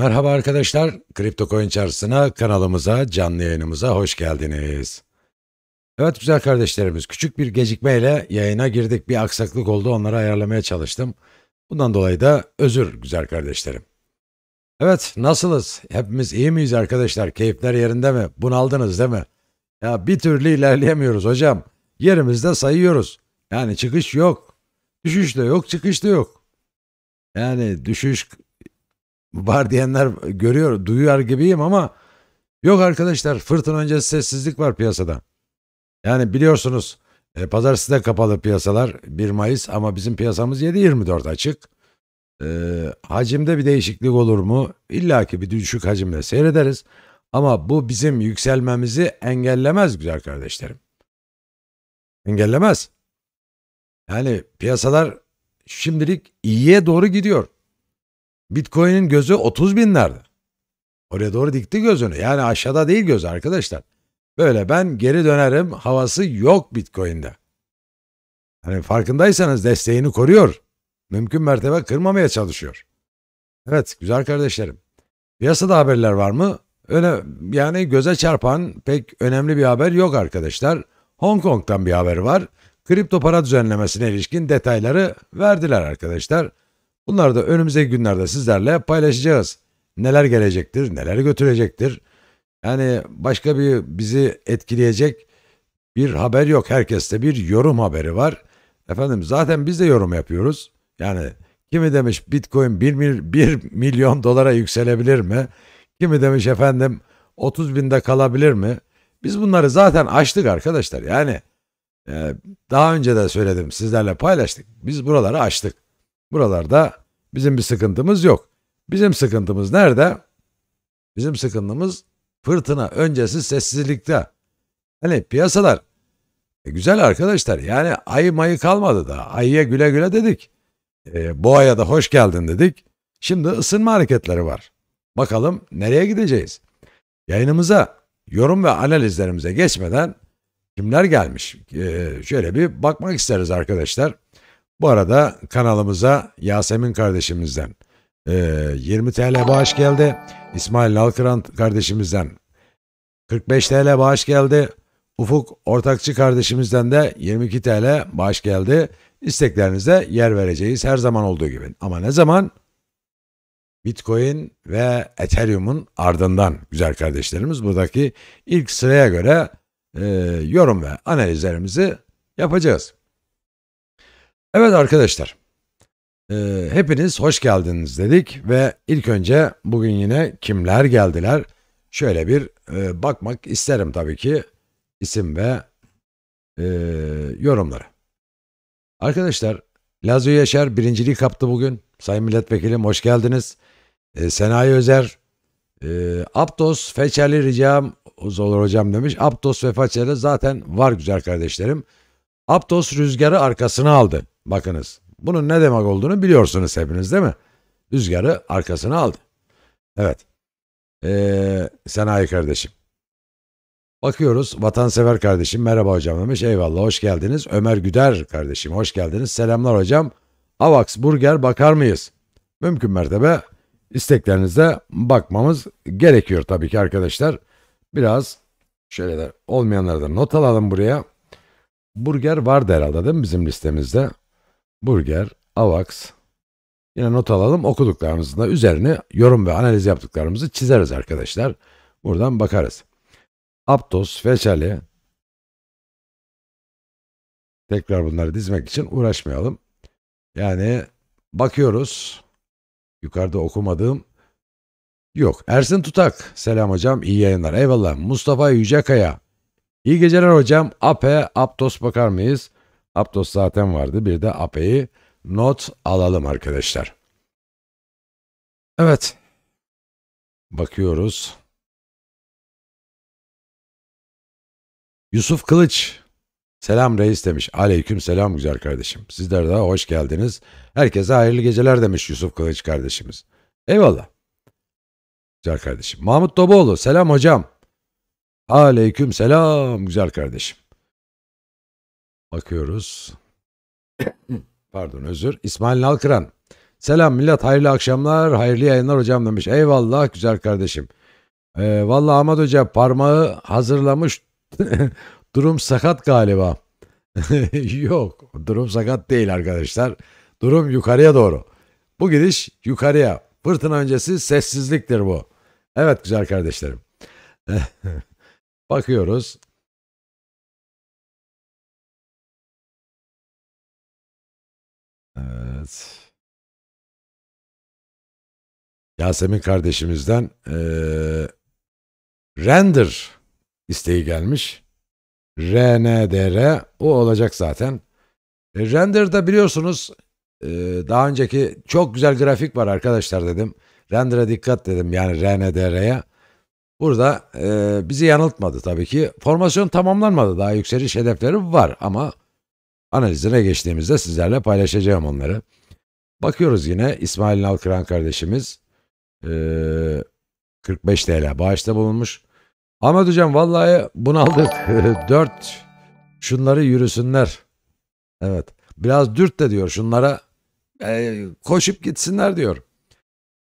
Merhaba arkadaşlar, Kripto Coin Çarşısı'na, kanalımıza, canlı yayınımıza hoş geldiniz. Evet güzel kardeşlerimiz, küçük bir gecikmeyle yayına girdik. Bir aksaklık oldu, onları ayarlamaya çalıştım. Bundan dolayı da özür güzel kardeşlerim. Evet, nasılız? Hepimiz iyi miyiz arkadaşlar? Keyifler yerinde mi? Bunaldınız değil mi? Ya bir türlü ilerleyemiyoruz hocam. Yerimizde sayıyoruz. Yani çıkış yok. Düşüş de yok, çıkış da yok. Yani düşüş var diyenler görüyor, duyuyor gibiyim ama yok arkadaşlar fırtına öncesi sessizlik var piyasada. Yani biliyorsunuz e, pazar size kapalı piyasalar 1 Mayıs ama bizim piyasamız 7-24 açık. E, hacimde bir değişiklik olur mu? İlla ki bir düşük hacimle seyrederiz. Ama bu bizim yükselmemizi engellemez güzel kardeşlerim. Engellemez. Yani piyasalar şimdilik iyiye doğru gidiyor. Bitcoin'in gözü 30 binlerde. Oraya doğru dikti gözünü. Yani aşağıda değil göz arkadaşlar. Böyle ben geri dönerim havası yok Bitcoin'de. Hani farkındaysanız desteğini koruyor. Mümkün mertebe kırmamaya çalışıyor. Evet güzel kardeşlerim. Piyasada haberler var mı? Öyle yani göze çarpan pek önemli bir haber yok arkadaşlar. Hong Kong'dan bir haber var. Kripto para düzenlemesine ilişkin detayları verdiler arkadaşlar. Bunları da önümüzdeki günlerde sizlerle paylaşacağız. Neler gelecektir, neler götürecektir. Yani başka bir bizi etkileyecek bir haber yok. Herkeste bir yorum haberi var. Efendim zaten biz de yorum yapıyoruz. Yani kimi demiş Bitcoin 1, 1 milyon dolara yükselebilir mi? Kimi demiş efendim 30 binde kalabilir mi? Biz bunları zaten açtık arkadaşlar. Yani e, daha önce de söyledim sizlerle paylaştık. Biz buraları açtık. Buralarda Bizim bir sıkıntımız yok. Bizim sıkıntımız nerede? Bizim sıkıntımız fırtına öncesi sessizlikte. Hani piyasalar e, güzel arkadaşlar yani ayı mayı kalmadı da ayıya güle güle dedik. E, boğaya da hoş geldin dedik. Şimdi ısınma hareketleri var. Bakalım nereye gideceğiz? Yayınımıza yorum ve analizlerimize geçmeden kimler gelmiş? E, şöyle bir bakmak isteriz arkadaşlar. Bu arada kanalımıza Yasemin kardeşimizden 20 e, TL bağış geldi. İsmail Nalkıran kardeşimizden 45 TL bağış geldi. Ufuk Ortakçı kardeşimizden de 22 TL bağış geldi. İsteklerinize yer vereceğiz her zaman olduğu gibi. Ama ne zaman? Bitcoin ve Ethereum'un ardından güzel kardeşlerimiz buradaki ilk sıraya göre e, yorum ve analizlerimizi yapacağız. Evet arkadaşlar. Ee, hepiniz hoş geldiniz dedik ve ilk önce bugün yine kimler geldiler? Şöyle bir e, bakmak isterim tabii ki isim ve e, yorumları. Arkadaşlar Lazio Yaşar birinciliği kaptı bugün. Sayın Milletvekilim hoş geldiniz. E, Senayi Özer, e, Aptos, Feçerli ricam olur hocam demiş. Aptos ve Feçerli zaten var güzel kardeşlerim. Aptos rüzgarı arkasına aldı. Bakınız bunun ne demek olduğunu biliyorsunuz hepiniz değil mi? Rüzgarı arkasına aldı. Evet. Ee, Senayi kardeşim. Bakıyoruz vatansever kardeşim merhaba hocam demiş. Eyvallah hoş geldiniz. Ömer Güder kardeşim hoş geldiniz. Selamlar hocam. Avax Burger bakar mıyız? Mümkün mertebe isteklerinize bakmamız gerekiyor tabii ki arkadaşlar. Biraz şöyle de olmayanları da not alalım buraya. Burger vardı herhalde değil mi bizim listemizde? Burger, Avax. Yine not alalım okuduklarımızın da üzerine yorum ve analiz yaptıklarımızı çizeriz arkadaşlar. Buradan bakarız. Aptos, Feçali. Tekrar bunları dizmek için uğraşmayalım. Yani bakıyoruz. Yukarıda okumadığım yok. Ersin Tutak. Selam hocam. iyi yayınlar. Eyvallah. Mustafa Yücekaya. İyi geceler hocam. Ape, Aptos bakar mıyız? Aptos zaten vardı. Bir de apeyi not alalım arkadaşlar. Evet. Bakıyoruz. Yusuf Kılıç. Selam reis demiş. Aleyküm selam güzel kardeşim. Sizler de hoş geldiniz. Herkese hayırlı geceler demiş Yusuf Kılıç kardeşimiz. Eyvallah. Güzel kardeşim. Mahmut Doboğlu. Selam hocam. Aleyküm selam güzel kardeşim. Bakıyoruz. Pardon özür. İsmail Nalkıran. Selam millet hayırlı akşamlar hayırlı yayınlar hocam demiş. Eyvallah güzel kardeşim. Ee, Valla Ahmet Hoca parmağı hazırlamış. durum sakat galiba. Yok durum sakat değil arkadaşlar. Durum yukarıya doğru. Bu gidiş yukarıya. Fırtına öncesi sessizliktir bu. Evet güzel kardeşlerim. Bakıyoruz. Evet. Yasemin kardeşimizden eee, render isteği gelmiş. RNDR o olacak zaten. E, render'da biliyorsunuz e, daha önceki çok güzel grafik var arkadaşlar dedim. Render'e dikkat dedim yani RNDR'ye. Burada e, bizi yanıltmadı tabii ki. Formasyon tamamlanmadı. Daha yükseliş hedefleri var ama Analizine geçtiğimizde sizlerle paylaşacağım onları. Bakıyoruz yine İsmail Nalkıran kardeşimiz 45 TL bağışta bulunmuş. Ahmet hocam vallahi bunaldık. 4 şunları yürüsünler. Evet biraz dürt de diyor şunlara koşup gitsinler diyor.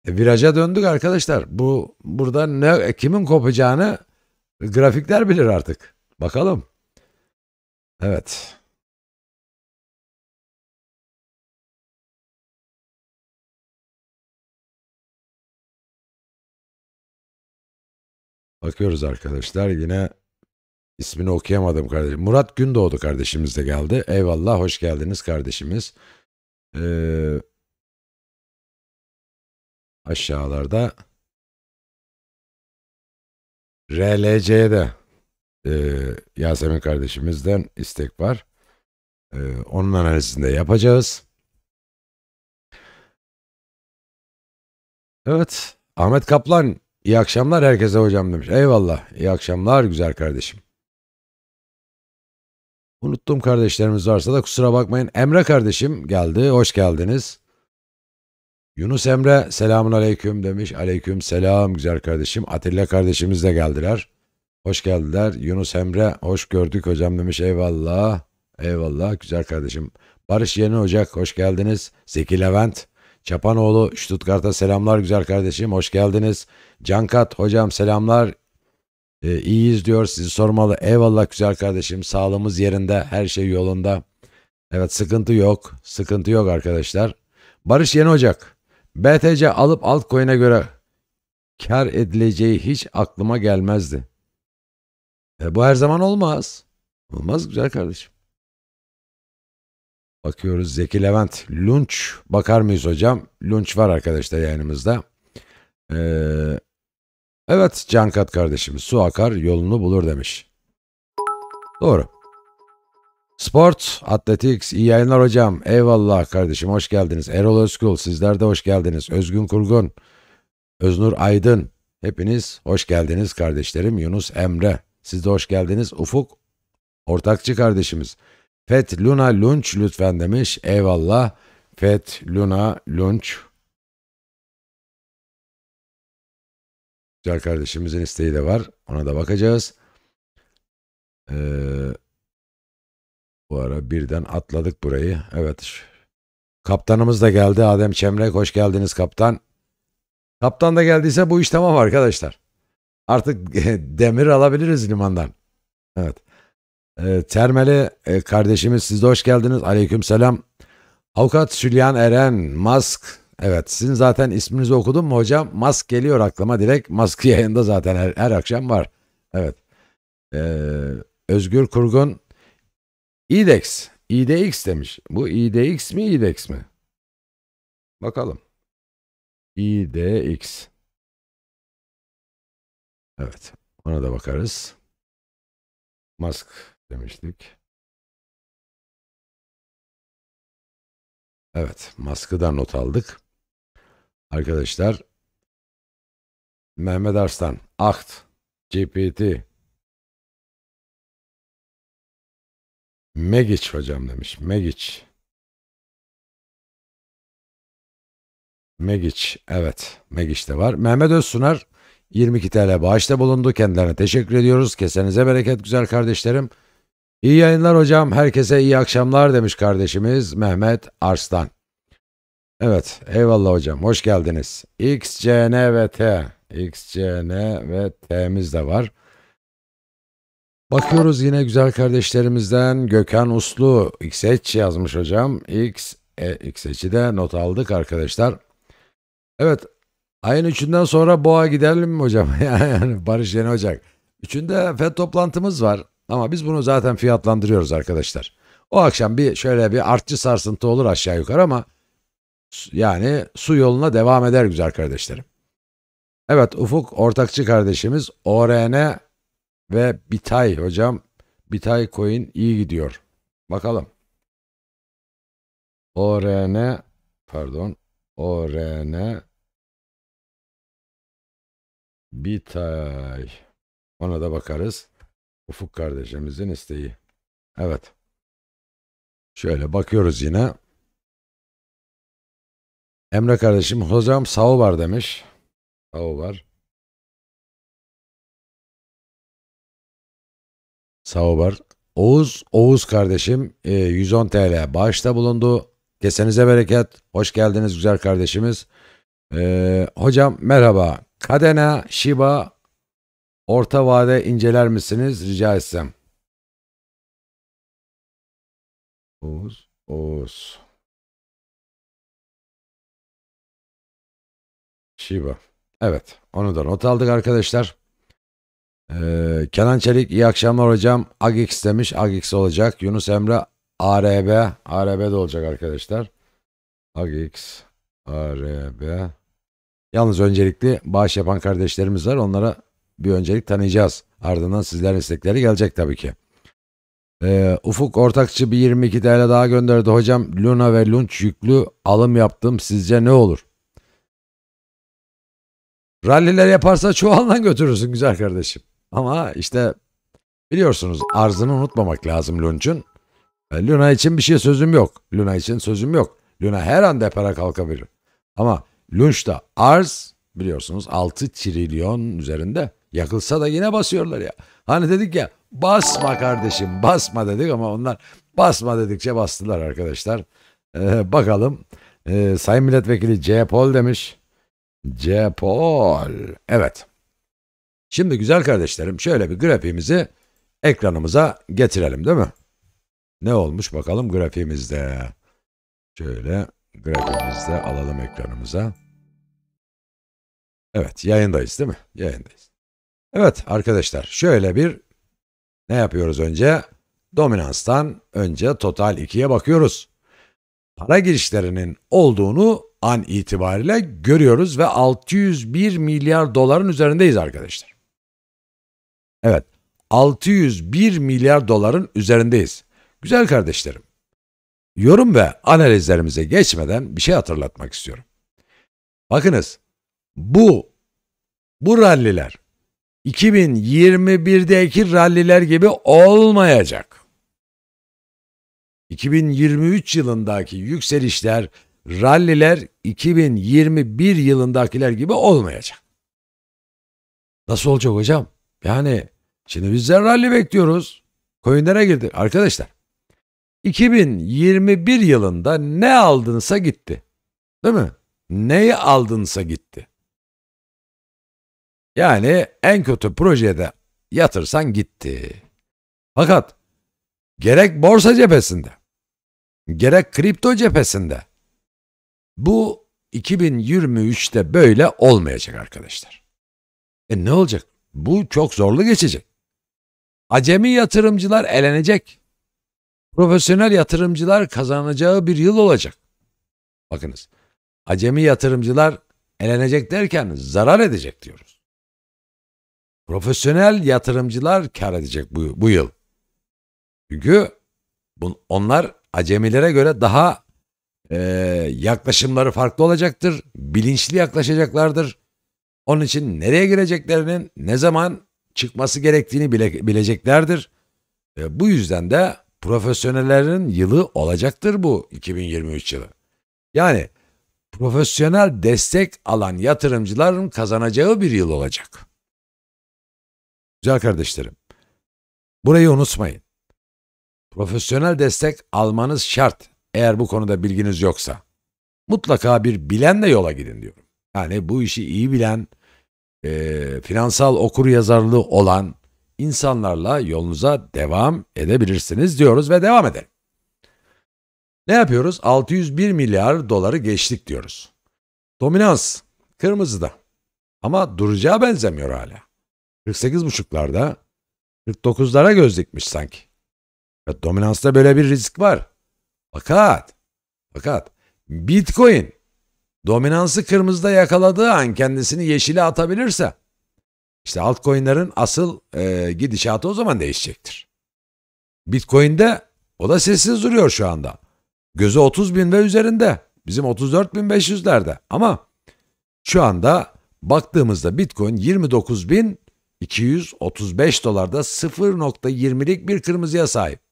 E, viraja döndük arkadaşlar. Bu burada ne e, kimin kopacağını grafikler bilir artık. Bakalım. Evet. Bakıyoruz arkadaşlar yine ismini okuyamadım kardeşim. Murat Gündoğdu kardeşimiz de geldi. Eyvallah hoş geldiniz kardeşimiz. Ee, aşağılarda RLC'de e, Yasemin kardeşimizden istek var. E, onun analizini de yapacağız. Evet. Ahmet Kaplan İyi akşamlar herkese hocam demiş. Eyvallah. İyi akşamlar güzel kardeşim. Unuttuğum kardeşlerimiz varsa da kusura bakmayın. Emre kardeşim geldi. Hoş geldiniz. Yunus Emre selamun aleyküm demiş. Aleyküm selam güzel kardeşim. Atilla kardeşimiz de geldiler. Hoş geldiler. Yunus Emre hoş gördük hocam demiş. Eyvallah. Eyvallah güzel kardeşim. Barış Yeni Ocak hoş geldiniz. Zeki Levent. Çapanoğlu Stuttgart'a selamlar güzel kardeşim. Hoş geldiniz. Cankat hocam selamlar. E, iyiyiz diyor sizi sormalı. Eyvallah güzel kardeşim sağlığımız yerinde her şey yolunda. Evet sıkıntı yok. Sıkıntı yok arkadaşlar. Barış Yeni Ocak. BTC alıp altcoin'e göre kar edileceği hiç aklıma gelmezdi. E, bu her zaman olmaz. Olmaz güzel kardeşim. Bakıyoruz Zeki Levent. Lunch bakar mıyız hocam? Lunch var arkadaşlar yayınımızda. Ee, Evet Cankat kardeşim su akar yolunu bulur demiş. Doğru. Sport, Athletics, iyi yayınlar hocam. Eyvallah kardeşim hoş geldiniz. Erol Özkul sizler de hoş geldiniz. Özgün Kurgun, Öznur Aydın hepiniz hoş geldiniz kardeşlerim. Yunus Emre siz de hoş geldiniz. Ufuk Ortakçı kardeşimiz. Fet Luna Lunch lütfen demiş. Eyvallah. Fet Luna Lunch. Güzel kardeşimizin isteği de var. Ona da bakacağız. Ee, bu ara birden atladık burayı. Evet. Kaptanımız da geldi. Adem Çemrek hoş geldiniz kaptan. Kaptan da geldiyse bu iş tamam arkadaşlar. Artık demir alabiliriz limandan. Evet. E, Termeli e, kardeşimiz siz de hoş geldiniz. Aleyküm selam. Avukat Sülyan Eren, Musk, Evet sizin zaten isminizi okudum mu hocam? Mask geliyor aklıma direkt. Mask yayında zaten her, her akşam var. Evet. Ee, Özgür Kurgun İdex. IDX demiş. Bu IDX mi IDX mi? Bakalım. IDX. Evet. Ona da bakarız. Mask demiştik. Evet. Maskı'dan not aldık. Arkadaşlar Mehmet Arslan, Akt, GPT, Megiç hocam demiş. Megiç. Megiç. Evet. Megiç de var. Mehmet Özsunar 22 TL bağışta bulundu. Kendilerine teşekkür ediyoruz. Kesenize bereket güzel kardeşlerim. İyi yayınlar hocam. Herkese iyi akşamlar demiş kardeşimiz Mehmet Arslan. Evet eyvallah hocam hoş geldiniz. X, C, N ve T. X, C, N ve T'miz de var. Bakıyoruz yine güzel kardeşlerimizden Gökhan Uslu XH yazmış hocam. X, e, XH'i de not aldık arkadaşlar. Evet ayın üçünden sonra Boğa gidelim mi hocam? yani Barış Yeni Ocak. Üçünde FED toplantımız var ama biz bunu zaten fiyatlandırıyoruz arkadaşlar. O akşam bir şöyle bir artçı sarsıntı olur aşağı yukarı ama yani su yoluna devam eder güzel kardeşlerim. Evet Ufuk ortakçı kardeşimiz ORN ve Bitay hocam. Bitay coin iyi gidiyor. Bakalım. ORN pardon ORN Bitay ona da bakarız. Ufuk kardeşimizin isteği. Evet. Şöyle bakıyoruz yine. Emre kardeşim hocam sağı var demiş. Sağı var. Sağı var. Oğuz, Oğuz kardeşim 110 e, TL bağışta bulundu. Kesenize bereket. Hoş geldiniz güzel kardeşimiz. E, hocam merhaba. Kadena, Shiba orta vade inceler misiniz rica etsem? Oğuz, Oğuz. Shiba. Şey evet onu da not aldık arkadaşlar. Ee, Kenan Çelik iyi akşamlar hocam. Agix demiş. Agix olacak. Yunus Emre ARB. ARB de olacak arkadaşlar. Agix. ARB. Yalnız öncelikli bağış yapan kardeşlerimiz var. Onlara bir öncelik tanıyacağız. Ardından sizlerin istekleri gelecek tabii ki. Ee, Ufuk Ortakçı bir 22 TL daha gönderdi. Hocam Luna ve Lunch yüklü alım yaptım. Sizce ne olur? Ralliler yaparsa çuvaldan götürürsün güzel kardeşim. Ama işte biliyorsunuz arzını unutmamak lazım Lunch'un. E, Luna için bir şey sözüm yok. Luna için sözüm yok. Luna her an depara kalkabilir. Ama Lunch'ta arz biliyorsunuz 6 trilyon üzerinde. Yakılsa da yine basıyorlar ya. Hani dedik ya basma kardeşim basma dedik ama onlar basma dedikçe bastılar arkadaşlar. Ee, bakalım ee, Sayın Milletvekili C. Paul demiş. Cepol. Evet. Şimdi güzel kardeşlerim şöyle bir grafiğimizi ekranımıza getirelim değil mi? Ne olmuş bakalım grafiğimizde. Şöyle grafiğimizde alalım ekranımıza. Evet yayındayız değil mi? Yayındayız. Evet arkadaşlar şöyle bir ne yapıyoruz önce? Dominanstan önce total 2'ye bakıyoruz. Para girişlerinin olduğunu an itibariyle görüyoruz ve 601 milyar doların üzerindeyiz arkadaşlar. Evet, 601 milyar doların üzerindeyiz. Güzel kardeşlerim. Yorum ve analizlerimize geçmeden bir şey hatırlatmak istiyorum. Bakınız, bu bu ralliler 2021'deki ralliler gibi olmayacak. 2023 yılındaki yükselişler ralliler 2021 yılındakiler gibi olmayacak. Nasıl olacak hocam? Yani şimdi bizler ralli bekliyoruz. Coinlere girdik. Arkadaşlar 2021 yılında ne aldınsa gitti. Değil mi? Neyi aldınsa gitti. Yani en kötü projede yatırsan gitti. Fakat gerek borsa cephesinde, gerek kripto cephesinde, bu 2023'te böyle olmayacak arkadaşlar. E ne olacak? Bu çok zorlu geçecek. Acemi yatırımcılar elenecek. Profesyonel yatırımcılar kazanacağı bir yıl olacak. Bakınız. Acemi yatırımcılar elenecek derken zarar edecek diyoruz. Profesyonel yatırımcılar kar edecek bu, bu yıl. Çünkü bun, onlar acemilere göre daha e, yaklaşımları farklı olacaktır. Bilinçli yaklaşacaklardır. Onun için nereye gireceklerinin ne zaman çıkması gerektiğini bile, bileceklerdir. E, bu yüzden de profesyonellerin yılı olacaktır bu 2023 yılı. Yani profesyonel destek alan yatırımcıların kazanacağı bir yıl olacak. Güzel kardeşlerim, burayı unutmayın. Profesyonel destek almanız şart. Eğer bu konuda bilginiz yoksa mutlaka bir bilenle yola gidin diyorum. Yani bu işi iyi bilen, e, finansal okur yazarlığı olan insanlarla yolunuza devam edebilirsiniz diyoruz ve devam edelim. Ne yapıyoruz? 601 milyar doları geçtik diyoruz. Dominans kırmızıda ama duracağı benzemiyor hala. 48.5'larda 49'lara göz dikmiş sanki. Ve dominansta böyle bir risk var. Fakat, fakat Bitcoin dominansı kırmızıda yakaladığı an kendisini yeşile atabilirse işte altcoin'lerin asıl e, gidişatı o zaman değişecektir. Bitcoin'de o da sessiz duruyor şu anda. Gözü 30 bin ve üzerinde. Bizim 34.500'lerde. Ama şu anda baktığımızda Bitcoin 29.235 dolarda 0.20'lik bir kırmızıya sahip.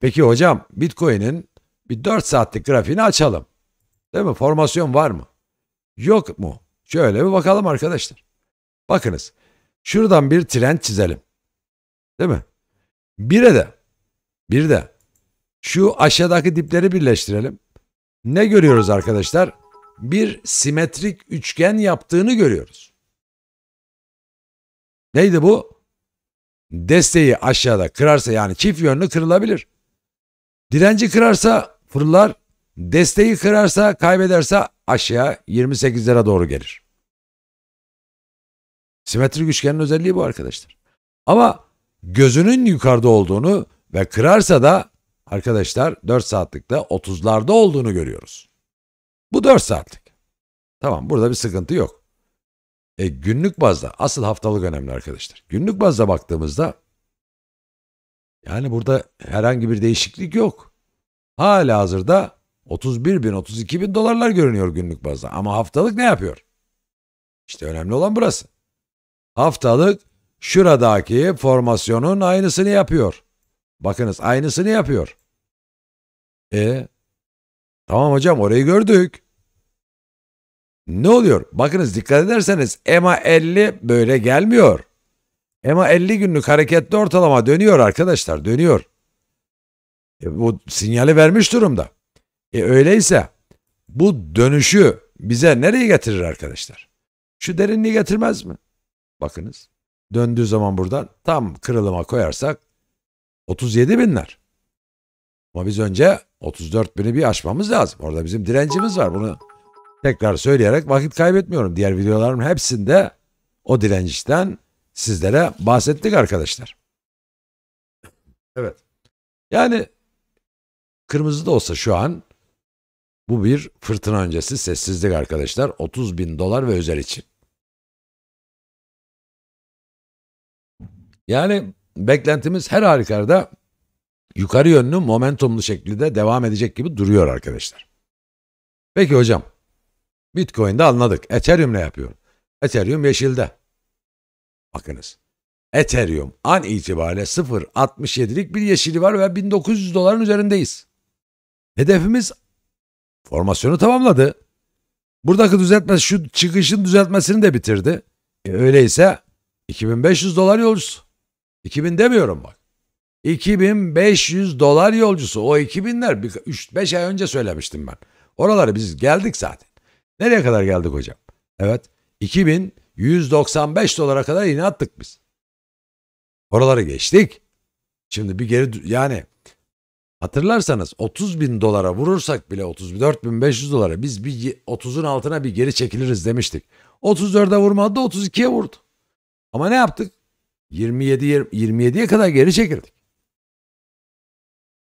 Peki hocam Bitcoin'in bir 4 saatlik grafiğini açalım. Değil mi? Formasyon var mı? Yok mu? Şöyle bir bakalım arkadaşlar. Bakınız. Şuradan bir trend çizelim. Değil mi? Bir de bir de şu aşağıdaki dipleri birleştirelim. Ne görüyoruz arkadaşlar? Bir simetrik üçgen yaptığını görüyoruz. Neydi bu? Desteği aşağıda kırarsa yani çift yönlü kırılabilir. Direnci kırarsa fırlar, desteği kırarsa kaybederse aşağı 28 lira doğru gelir. Simetrik üçgenin özelliği bu arkadaşlar. Ama gözünün yukarıda olduğunu ve kırarsa da arkadaşlar 4 saatlikte 30'larda olduğunu görüyoruz. Bu 4 saatlik. Tamam burada bir sıkıntı yok. E, günlük bazda asıl haftalık önemli arkadaşlar. Günlük bazda baktığımızda yani burada herhangi bir değişiklik yok. Hala hazırda 31 bin 32 bin dolarlar görünüyor günlük bazda ama haftalık ne yapıyor? İşte önemli olan burası. Haftalık şuradaki formasyonun aynısını yapıyor. Bakınız aynısını yapıyor. E tamam hocam orayı gördük. Ne oluyor? Bakınız dikkat ederseniz EMA 50 böyle gelmiyor. Ama 50 günlük hareketli ortalama dönüyor arkadaşlar dönüyor. E, bu sinyali vermiş durumda. E, öyleyse bu dönüşü bize nereye getirir arkadaşlar? Şu derinliği getirmez mi? Bakınız döndüğü zaman buradan tam kırılıma koyarsak 37 binler. Ama biz önce 34 bini bir aşmamız lazım. Orada bizim direncimiz var. Bunu tekrar söyleyerek vakit kaybetmiyorum. Diğer videolarımın hepsinde o dirençten sizlere bahsettik arkadaşlar. Evet. Yani kırmızı da olsa şu an bu bir fırtına öncesi sessizlik arkadaşlar. 30 bin dolar ve özel için. Yani beklentimiz her harikarda yukarı yönlü momentumlu şekilde devam edecek gibi duruyor arkadaşlar. Peki hocam Bitcoin'de anladık. Ethereum'le yapıyor. Ethereum yeşilde. Bakınız. Ethereum an itibariyle 0.67'lik bir yeşili var ve 1900 doların üzerindeyiz. Hedefimiz formasyonu tamamladı. Buradaki düzeltme şu çıkışın düzeltmesini de bitirdi. E öyleyse 2500 dolar yolcusu. 2000 demiyorum bak. 2500 dolar yolcusu. O 2000'ler 3-5 ay önce söylemiştim ben. Oraları biz geldik zaten. Nereye kadar geldik hocam? Evet. 2000 195 dolara kadar inattık biz. Oraları geçtik. Şimdi bir geri yani hatırlarsanız 30 bin dolara vurursak bile 34 bin 500 dolara biz bir 30'un altına bir geri çekiliriz demiştik. 34'e vurmadı da 32'ye vurdu. Ama ne yaptık? 27 27'ye kadar geri çekildik.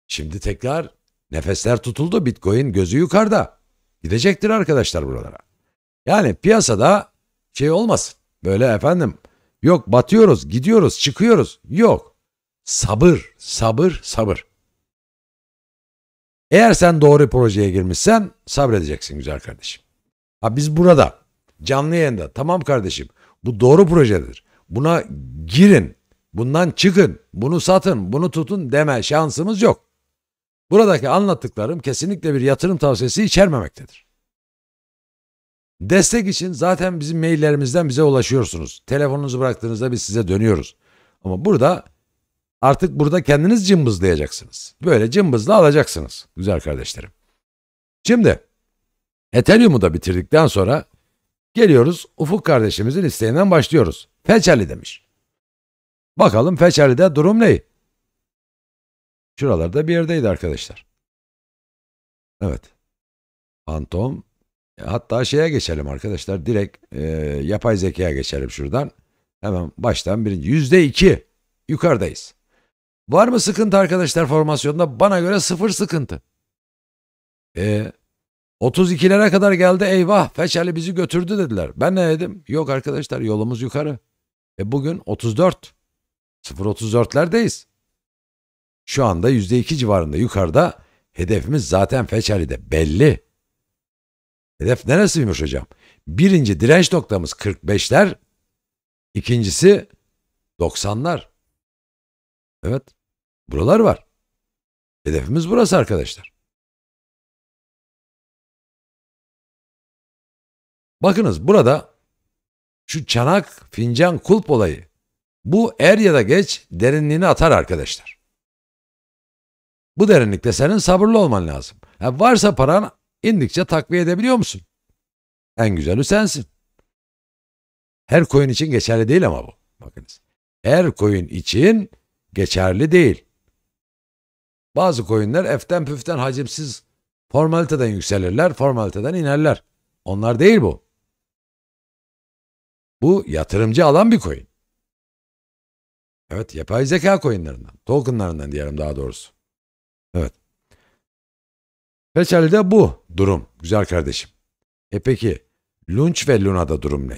Şimdi tekrar nefesler tutuldu. Bitcoin gözü yukarıda. Gidecektir arkadaşlar buralara. Yani piyasada şey olmasın. Böyle efendim. Yok batıyoruz, gidiyoruz, çıkıyoruz. Yok. Sabır, sabır, sabır. Eğer sen doğru projeye girmişsen sabredeceksin güzel kardeşim. Ha biz burada canlı yayında tamam kardeşim bu doğru projedir. Buna girin, bundan çıkın, bunu satın, bunu tutun deme şansımız yok. Buradaki anlattıklarım kesinlikle bir yatırım tavsiyesi içermemektedir. Destek için zaten bizim maillerimizden bize ulaşıyorsunuz. Telefonunuzu bıraktığınızda biz size dönüyoruz. Ama burada artık burada kendiniz cımbızlayacaksınız. Böyle cımbızla alacaksınız güzel kardeşlerim. Şimdi Ethereum'u da bitirdikten sonra geliyoruz Ufuk kardeşimizin isteğinden başlıyoruz. Feçerli demiş. Bakalım Feçerli'de durum ne? Şuralarda bir yerdeydi arkadaşlar. Evet. Fantom Hatta şeye geçelim arkadaşlar. Direkt e, yapay zekaya geçelim şuradan. Hemen baştan birinci. Yüzde iki yukarıdayız. Var mı sıkıntı arkadaşlar formasyonda? Bana göre sıfır sıkıntı. E, 32'lere kadar geldi eyvah Feşeli bizi götürdü dediler. Ben ne dedim? Yok arkadaşlar yolumuz yukarı. E bugün 34. 0.34'lerdeyiz. Şu anda %2 civarında yukarıda. Hedefimiz zaten Feşeli'de belli. Hedef neresiymiş hocam? Birinci direnç noktamız 45'ler, ikincisi 90'lar. Evet, buralar var. Hedefimiz burası arkadaşlar. Bakınız burada şu çanak fincan kulp olayı bu er ya da geç derinliğini atar arkadaşlar. Bu derinlikte senin sabırlı olman lazım. Yani varsa paran İndikçe takviye edebiliyor musun? En güzeli sensin. Her koyun için geçerli değil ama bu. Bakınız. Her koyun için geçerli değil. Bazı koyunlar eften püften hacimsiz formaliteden yükselirler, formaliteden inerler. Onlar değil bu. Bu yatırımcı alan bir koyun. Evet yapay zeka koyunlarından, tokenlarından diyelim daha doğrusu. Evet. Peçeli de bu durum güzel kardeşim. E peki Lunch ve Luna'da durum ne?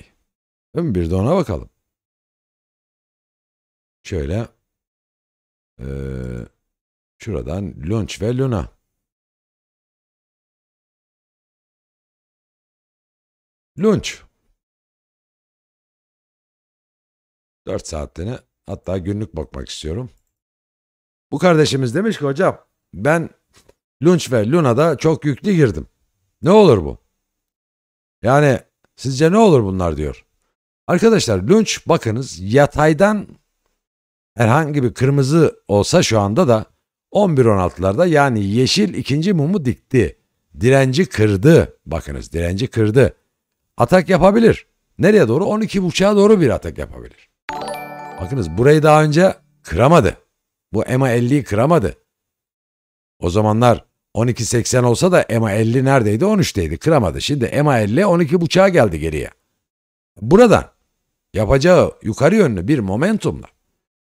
Değil Bir de ona bakalım. Şöyle ee, şuradan Lunch ve Luna. Lunch. 4 saatliğine hatta günlük bakmak istiyorum. Bu kardeşimiz demiş ki hocam ben Lunch ve Luna'da çok yüklü girdim. Ne olur bu? Yani sizce ne olur bunlar diyor. Arkadaşlar Lunch bakınız yataydan herhangi bir kırmızı olsa şu anda da 11-16'larda yani yeşil ikinci mumu dikti. Direnci kırdı. Bakınız direnci kırdı. Atak yapabilir. Nereye doğru? 12.5'a doğru bir atak yapabilir. Bakınız burayı daha önce kıramadı. Bu EMA 50'yi kıramadı. O zamanlar 12.80 olsa da EMA 50 neredeydi? 13'teydi. Kıramadı. Şimdi EMA 50 12.5'a geldi geriye. Buradan yapacağı yukarı yönlü bir momentumla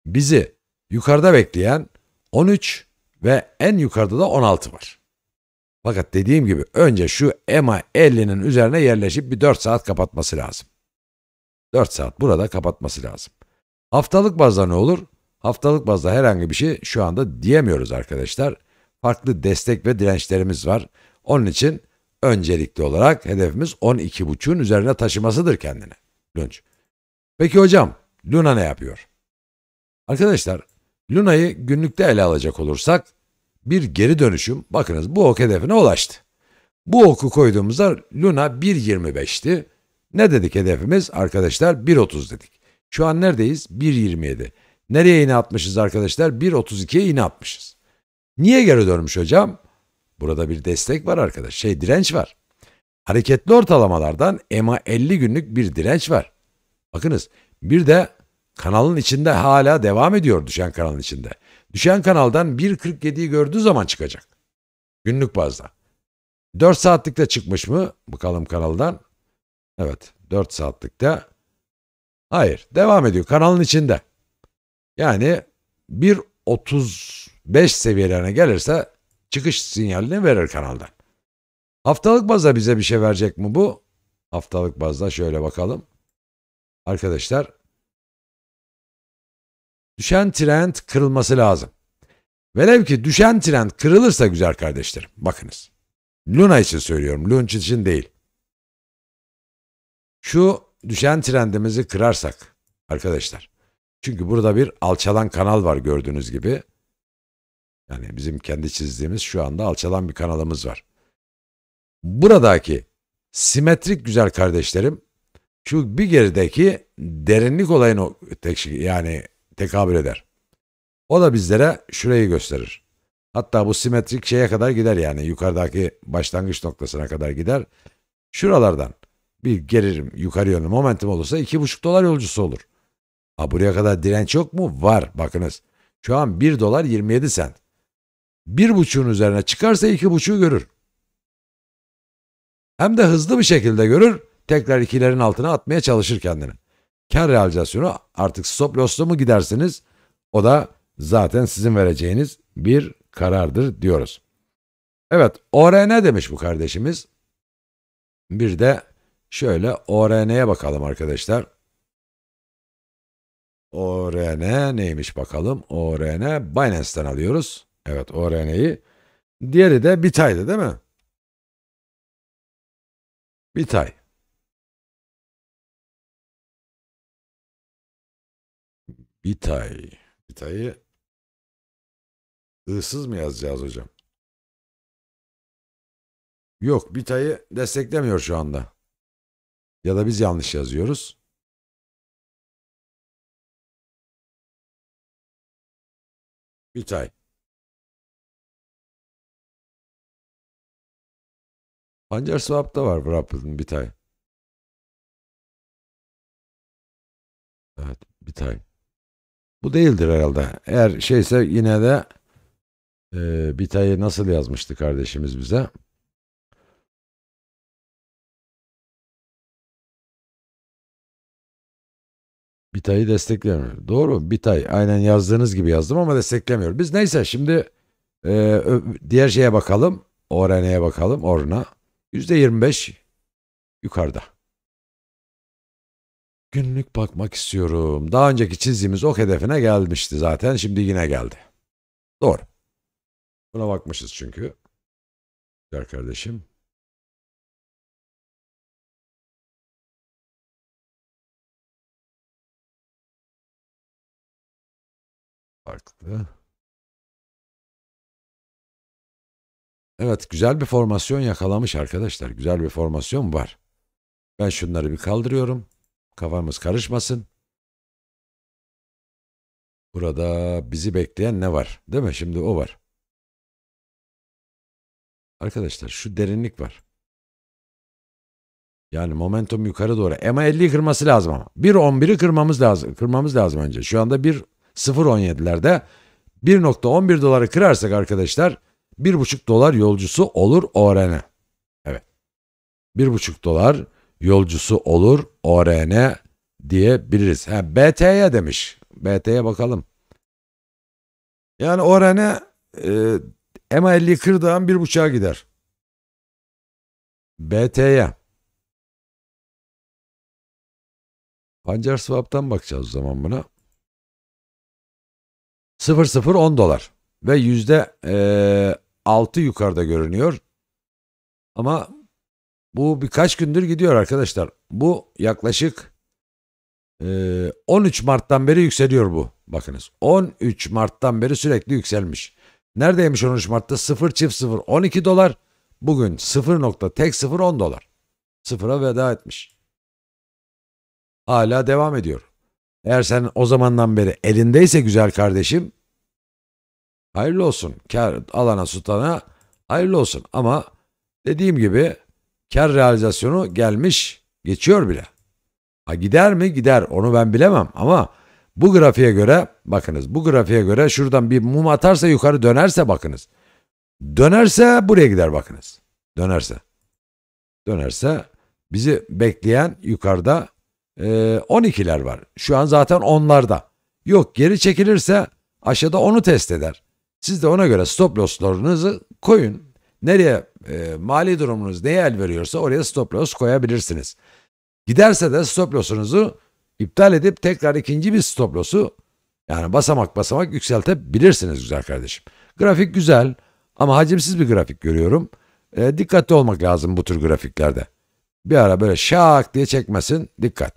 bizi yukarıda bekleyen 13 ve en yukarıda da 16 var. Fakat dediğim gibi önce şu EMA 50'nin üzerine yerleşip bir 4 saat kapatması lazım. 4 saat burada kapatması lazım. Haftalık bazda ne olur? Haftalık bazda herhangi bir şey şu anda diyemiyoruz arkadaşlar farklı destek ve dirençlerimiz var. Onun için öncelikli olarak hedefimiz 12.5'un üzerine taşımasıdır kendini. Lunch. Peki hocam Luna ne yapıyor? Arkadaşlar Luna'yı günlükte ele alacak olursak bir geri dönüşüm bakınız bu ok hedefine ulaştı. Bu oku koyduğumuzda Luna 1.25'ti. Ne dedik hedefimiz? Arkadaşlar 1.30 dedik. Şu an neredeyiz? 1.27. Nereye iğne atmışız arkadaşlar? 1.32'ye iğne atmışız. Niye geri dönmüş hocam? Burada bir destek var arkadaş. Şey direnç var. Hareketli ortalamalardan EMA 50 günlük bir direnç var. Bakınız bir de kanalın içinde hala devam ediyor düşen kanalın içinde. Düşen kanaldan 1.47'yi gördüğü zaman çıkacak. Günlük bazda. 4 saatlikte çıkmış mı? Bakalım kanaldan. Evet 4 saatlikte. Hayır devam ediyor kanalın içinde. Yani 1.30 5 seviyelerine gelirse çıkış sinyalini verir kanaldan. Haftalık bazda bize bir şey verecek mi bu? Haftalık bazda şöyle bakalım. Arkadaşlar düşen trend kırılması lazım. Velev ki düşen trend kırılırsa güzel kardeşlerim bakınız. Luna için söylüyorum Luna için değil. Şu düşen trendimizi kırarsak arkadaşlar. Çünkü burada bir alçalan kanal var gördüğünüz gibi. Yani bizim kendi çizdiğimiz şu anda alçalan bir kanalımız var. Buradaki simetrik güzel kardeşlerim şu bir gerideki derinlik olayını tek, şey, yani tekabül eder. O da bizlere şurayı gösterir. Hatta bu simetrik şeye kadar gider yani yukarıdaki başlangıç noktasına kadar gider. Şuralardan bir geririm yukarı yönlü momentum olursa 2,5 dolar yolcusu olur. Ha buraya kadar direnç yok mu? Var bakınız. Şu an 1 dolar 27 sent bir buçuğun üzerine çıkarsa iki buçuğu görür. Hem de hızlı bir şekilde görür, tekrar ikilerin altına atmaya çalışır kendini. Kar realizasyonu artık stop loss'la mı gidersiniz? O da zaten sizin vereceğiniz bir karardır diyoruz. Evet, ORN demiş bu kardeşimiz. Bir de şöyle ORN'ye bakalım arkadaşlar. ORN neymiş bakalım? ORN Binance'ten alıyoruz. Evet ORN'yi. Diğeri de bitaydı değil mi? Bitay. Bitay. Bitay'ı ıssız mı yazacağız hocam? Yok Bitay'ı desteklemiyor şu anda. Ya da biz yanlış yazıyoruz. Bitay. Pancar Swap'ta var Wrapped'ın bir tay. Evet bir tay. Bu değildir herhalde. Eğer şeyse yine de e, bir tayı nasıl yazmıştı kardeşimiz bize? Bitay'ı desteklemiyor. Doğru Bitay. Aynen yazdığınız gibi yazdım ama desteklemiyor. Biz neyse şimdi e, diğer şeye bakalım. Orene'ye bakalım. Orna. %25 yukarıda. Günlük bakmak istiyorum. Daha önceki çizdiğimiz ok hedefine gelmişti zaten. Şimdi yine geldi. Doğru. Buna bakmışız çünkü. Güzel kardeşim. Farklı. Evet güzel bir formasyon yakalamış arkadaşlar. Güzel bir formasyon var. Ben şunları bir kaldırıyorum. Kafamız karışmasın. Burada bizi bekleyen ne var? Değil mi? Şimdi o var. Arkadaşlar şu derinlik var. Yani momentum yukarı doğru. Ama 50'yi kırması lazım ama. 1.11'i kırmamız lazım. Kırmamız lazım önce. Şu anda 1.017'lerde 1.11 doları kırarsak arkadaşlar bir buçuk dolar yolcusu olur Orne. Evet. Bir buçuk dolar yolcusu olur Orne diyebiliriz. Ha, BT'ye demiş. BT'ye bakalım. Yani Orne e, M50 bir 1,5'a gider. BT'ye. Pancar swap'tan bakacağız o zaman buna. 0010 dolar ve yüzde e, 6 yukarıda görünüyor. Ama bu birkaç gündür gidiyor arkadaşlar. Bu yaklaşık 13 e, Mart'tan beri yükseliyor bu. Bakınız 13 Mart'tan beri sürekli yükselmiş. Neredeymiş 13 Mart'ta 0 çift 0 12 dolar. Bugün 0 nokta tek 0 10 dolar. Sıfıra veda etmiş. Hala devam ediyor. Eğer sen o zamandan beri elindeyse güzel kardeşim Hayırlı olsun. Kar alana tutana hayırlı olsun. Ama dediğim gibi kar realizasyonu gelmiş geçiyor bile. Ha gider mi? Gider. Onu ben bilemem ama bu grafiğe göre bakınız bu grafiğe göre şuradan bir mum atarsa yukarı dönerse bakınız. Dönerse buraya gider bakınız. Dönerse. Dönerse bizi bekleyen yukarıda e, 12'ler var. Şu an zaten onlarda. Yok geri çekilirse aşağıda onu test eder. Siz de ona göre stop loss'larınızı koyun. Nereye e, mali durumunuz neye el veriyorsa oraya stop loss koyabilirsiniz. Giderse de stop loss'unuzu iptal edip tekrar ikinci bir stop loss'u yani basamak basamak yükseltebilirsiniz güzel kardeşim. Grafik güzel ama hacimsiz bir grafik görüyorum. E, dikkatli olmak lazım bu tür grafiklerde. Bir ara böyle şak diye çekmesin dikkat.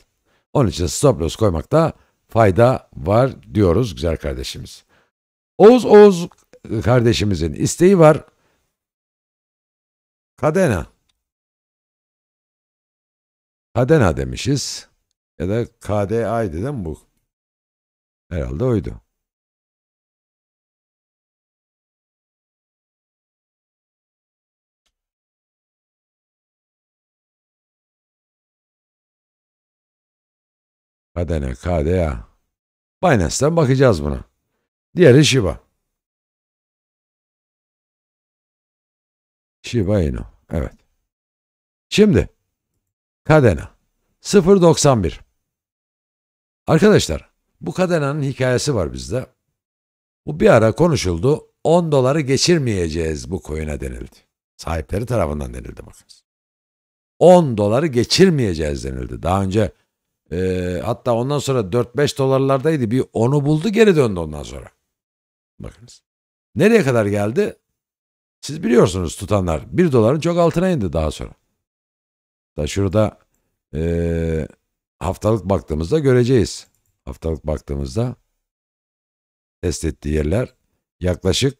Onun için stop loss koymakta fayda var diyoruz güzel kardeşimiz. Oğuz Oğuz kardeşimizin isteği var. Kadena. Kadena demişiz. Ya da KDA'ydı değil mi bu? Herhalde oydu. Kadena, KDA. Binance'den bakacağız buna. Diğeri Shiba. Shiba Inu. Evet. Şimdi Kadena 091 Arkadaşlar bu Kadena'nın hikayesi var bizde. Bu bir ara konuşuldu. 10 doları geçirmeyeceğiz bu koyuna denildi. Sahipleri tarafından denildi bakınız. 10 doları geçirmeyeceğiz denildi. Daha önce e, hatta ondan sonra 4-5 dolarlardaydı. Bir onu buldu geri döndü ondan sonra. Bakınız. Nereye kadar geldi? Siz biliyorsunuz tutanlar. Bir doların çok altına indi daha sonra. Da şurada e, haftalık baktığımızda göreceğiz. Haftalık baktığımızda test ettiği yerler yaklaşık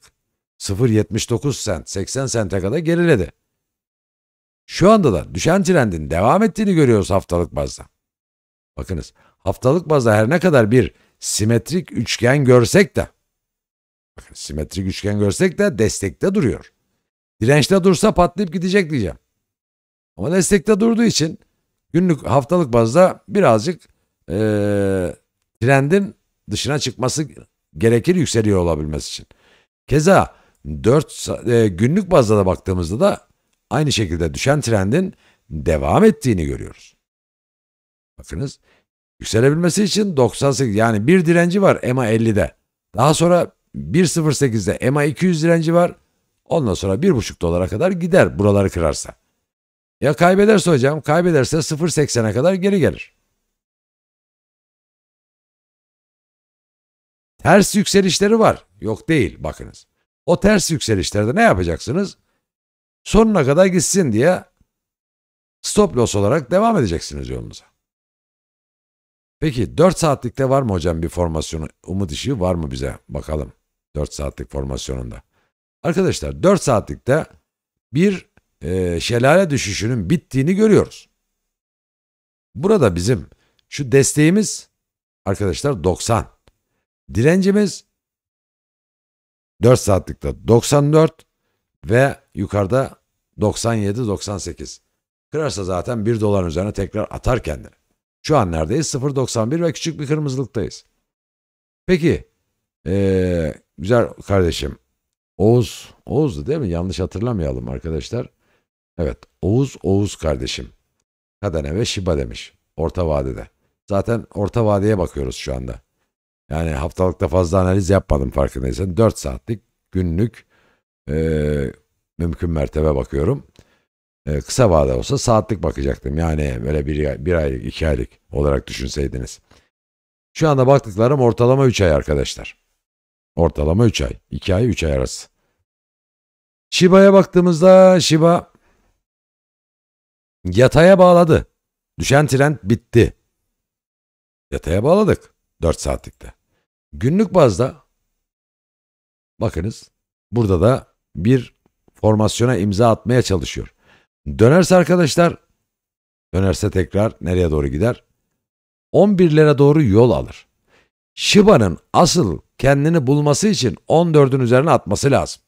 0.79 sent 80 sente kadar geriledi. Şu anda da düşen trendin devam ettiğini görüyoruz haftalık bazda. Bakınız haftalık bazda her ne kadar bir simetrik üçgen görsek de Simetrik üçgen görsek de destekte duruyor. Dirençte dursa patlayıp gidecek diyeceğim. Ama destekte durduğu için günlük haftalık bazda birazcık e, trendin dışına çıkması gerekir yükseliyor olabilmesi için. Keza 4 e, günlük bazda da baktığımızda da aynı şekilde düşen trendin devam ettiğini görüyoruz. Bakınız yükselebilmesi için 98 yani bir direnci var EMA 50'de. Daha sonra 1.08'de EMA 200 direnci var. Ondan sonra 1.5 dolara kadar gider buraları kırarsa. Ya kaybederse hocam kaybederse 0.80'e kadar geri gelir. Ters yükselişleri var. Yok değil bakınız. O ters yükselişlerde ne yapacaksınız? Sonuna kadar gitsin diye stop loss olarak devam edeceksiniz yolunuza. Peki 4 saatlikte var mı hocam bir formasyonu? Umut ışığı var mı bize? Bakalım. 4 saatlik formasyonunda. Arkadaşlar 4 saatlikte bir e, şelale düşüşünün bittiğini görüyoruz. Burada bizim şu desteğimiz arkadaşlar 90. Direncimiz 4 saatlikte 94 ve yukarıda 97-98. Kırarsa zaten 1 doların üzerine tekrar atar kendini. Şu an neredeyiz? 0.91 ve küçük bir kırmızılıktayız. Peki ee, güzel kardeşim. Oğuz. Oğuz'du değil mi? Yanlış hatırlamayalım arkadaşlar. Evet. Oğuz Oğuz kardeşim. Kadene ve Şiba demiş. Orta vadede. Zaten orta vadeye bakıyoruz şu anda. Yani haftalıkta fazla analiz yapmadım farkındaysan. 4 saatlik günlük e, mümkün mertebe bakıyorum. E, kısa vade olsa saatlik bakacaktım. Yani böyle bir, bir aylık, iki aylık olarak düşünseydiniz. Şu anda baktıklarım ortalama 3 ay arkadaşlar. Ortalama 3 ay. 2 ay 3 ay arası. Shiba'ya baktığımızda Shiba yataya bağladı. Düşen tren bitti. Yataya bağladık 4 saatlikte. Günlük bazda bakınız burada da bir formasyona imza atmaya çalışıyor. Dönerse arkadaşlar dönerse tekrar nereye doğru gider? 11'lere doğru yol alır. Shiba'nın asıl kendini bulması için 14'ün üzerine atması lazım.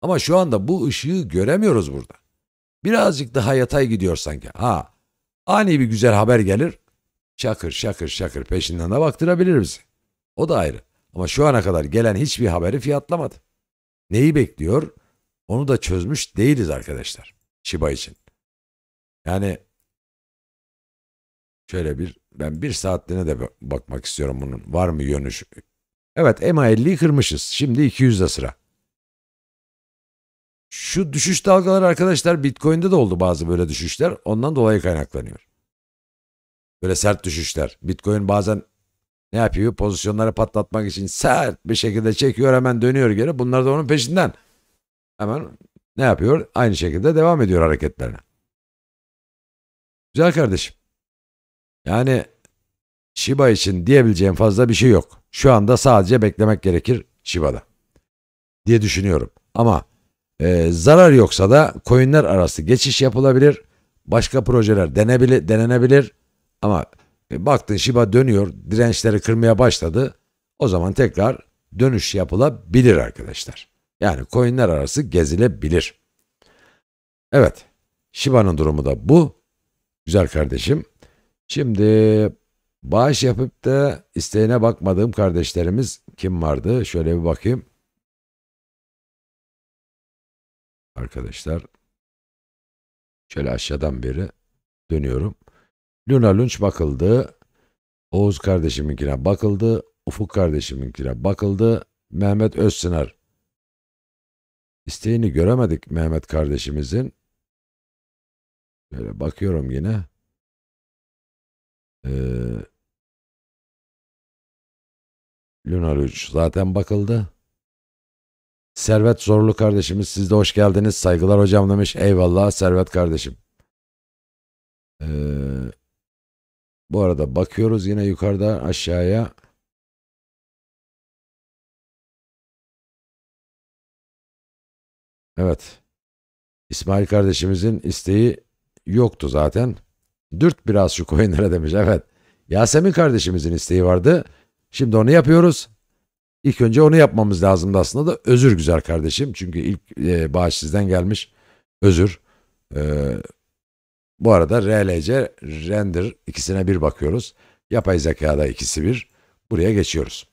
Ama şu anda bu ışığı göremiyoruz burada. Birazcık daha yatay gidiyor sanki. Ha, ani bir güzel haber gelir. Şakır şakır şakır peşinden de baktırabilir bizi. O da ayrı. Ama şu ana kadar gelen hiçbir haberi fiyatlamadı. Neyi bekliyor? Onu da çözmüş değiliz arkadaşlar. Shiba için. Yani şöyle bir ben bir saatliğine de bakmak istiyorum bunun. Var mı yönüş? Evet EMA 50'yi kırmışız. Şimdi 200'de sıra. Şu düşüş dalgaları arkadaşlar Bitcoin'de de oldu bazı böyle düşüşler. Ondan dolayı kaynaklanıyor. Böyle sert düşüşler. Bitcoin bazen ne yapıyor? Pozisyonları patlatmak için sert bir şekilde çekiyor hemen dönüyor geri. Bunlar da onun peşinden. Hemen ne yapıyor? Aynı şekilde devam ediyor hareketlerine. Güzel kardeşim. Yani Shiba için diyebileceğim fazla bir şey yok. Şu anda sadece beklemek gerekir Shiba'da diye düşünüyorum. Ama e, zarar yoksa da coinler arası geçiş yapılabilir. Başka projeler denebilir, denenebilir. Ama e, baktın Shiba dönüyor, dirençleri kırmaya başladı. O zaman tekrar dönüş yapılabilir arkadaşlar. Yani coinler arası gezilebilir. Evet, Shiba'nın durumu da bu. Güzel kardeşim. Şimdi bağış yapıp da isteğine bakmadığım kardeşlerimiz kim vardı? Şöyle bir bakayım. Arkadaşlar şöyle aşağıdan beri dönüyorum. Luna Lunch bakıldı. Oğuz kardeşiminkine bakıldı. Ufuk kardeşiminkine bakıldı. Mehmet Özsınar. İsteğini göremedik Mehmet kardeşimizin. Böyle bakıyorum yine. Ee, Lunar 3 zaten bakıldı. Servet Zorlu kardeşimiz siz de hoş geldiniz. Saygılar hocam demiş. Eyvallah Servet kardeşim. Ee, bu arada bakıyoruz yine yukarıda aşağıya. Evet. İsmail kardeşimizin isteği yoktu zaten. Dürt biraz şu koyunlara demiş. Evet. Yasemin kardeşimizin isteği vardı. Şimdi onu yapıyoruz. İlk önce onu yapmamız lazımdı aslında da özür güzel kardeşim. Çünkü ilk e, bağış sizden gelmiş. Özür. E, bu arada RLC, render ikisine bir bakıyoruz. Yapay zekada ikisi bir. Buraya geçiyoruz.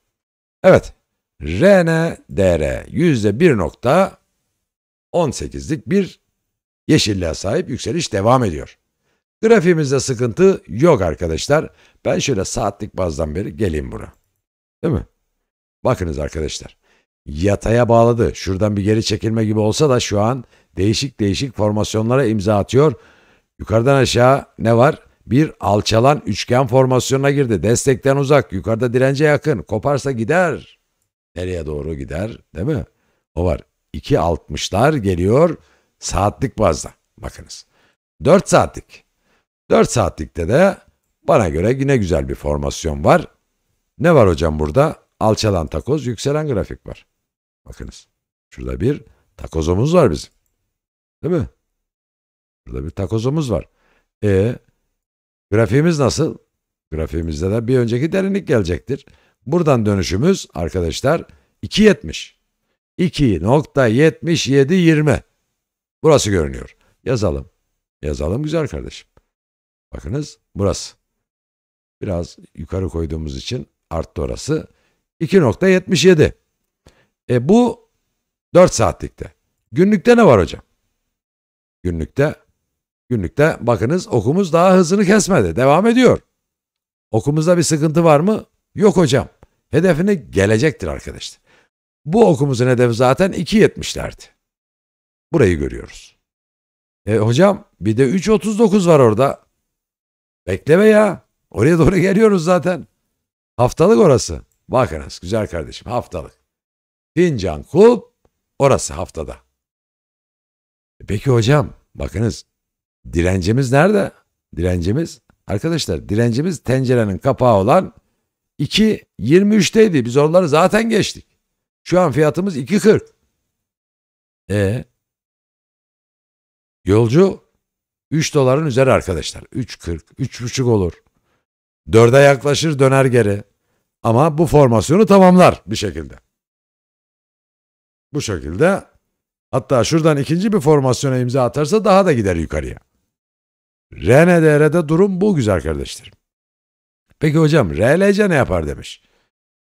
Evet. RNDR %1.18'lik bir yeşilliğe sahip yükseliş devam ediyor. Grafimizde sıkıntı yok arkadaşlar. Ben şöyle saatlik bazdan beri geleyim bura. Değil mi? Bakınız arkadaşlar. Yataya bağladı. Şuradan bir geri çekilme gibi olsa da şu an değişik değişik formasyonlara imza atıyor. Yukarıdan aşağı ne var? Bir alçalan üçgen formasyonuna girdi. Destekten uzak, yukarıda dirence yakın. Koparsa gider. Nereye doğru gider değil mi? O var. 2.60'lar geliyor saatlik bazda. Bakınız. 4 saatlik. 4 saatlikte de bana göre yine güzel bir formasyon var. Ne var hocam burada? Alçalan takoz, yükselen grafik var. Bakınız. Şurada bir takozumuz var bizim. Değil mi? Şurada bir takozumuz var. E grafiğimiz nasıl? Grafiğimizde de bir önceki derinlik gelecektir. Buradan dönüşümüz arkadaşlar 2.70. 2.7720. Burası görünüyor. Yazalım. Yazalım güzel kardeşim. Bakınız burası. Biraz yukarı koyduğumuz için arttı orası. 2.77. E bu 4 saatlikte. Günlükte ne var hocam? Günlükte günlükte bakınız okumuz daha hızını kesmedi. Devam ediyor. Okumuzda bir sıkıntı var mı? Yok hocam. Hedefini gelecektir arkadaşlar. Bu okumuzun hedefi zaten 2.70'lerdi. Burayı görüyoruz. E hocam bir de 3.39 var orada. Bekleme ya. Oraya doğru geliyoruz zaten. Haftalık orası. Bakınız güzel kardeşim haftalık. Fincan kulp orası haftada. E peki hocam bakınız direncimiz nerede? Direncimiz arkadaşlar direncimiz tencerenin kapağı olan 2.23'teydi. Biz oraları zaten geçtik. Şu an fiyatımız 2.40. E yolcu 3 doların üzeri arkadaşlar. 3.40, 3.5 olur. 4'e yaklaşır döner geri. Ama bu formasyonu tamamlar bir şekilde. Bu şekilde hatta şuradan ikinci bir formasyona imza atarsa daha da gider yukarıya. RNDR'de durum bu güzel kardeşlerim. Peki hocam RLC ne yapar demiş.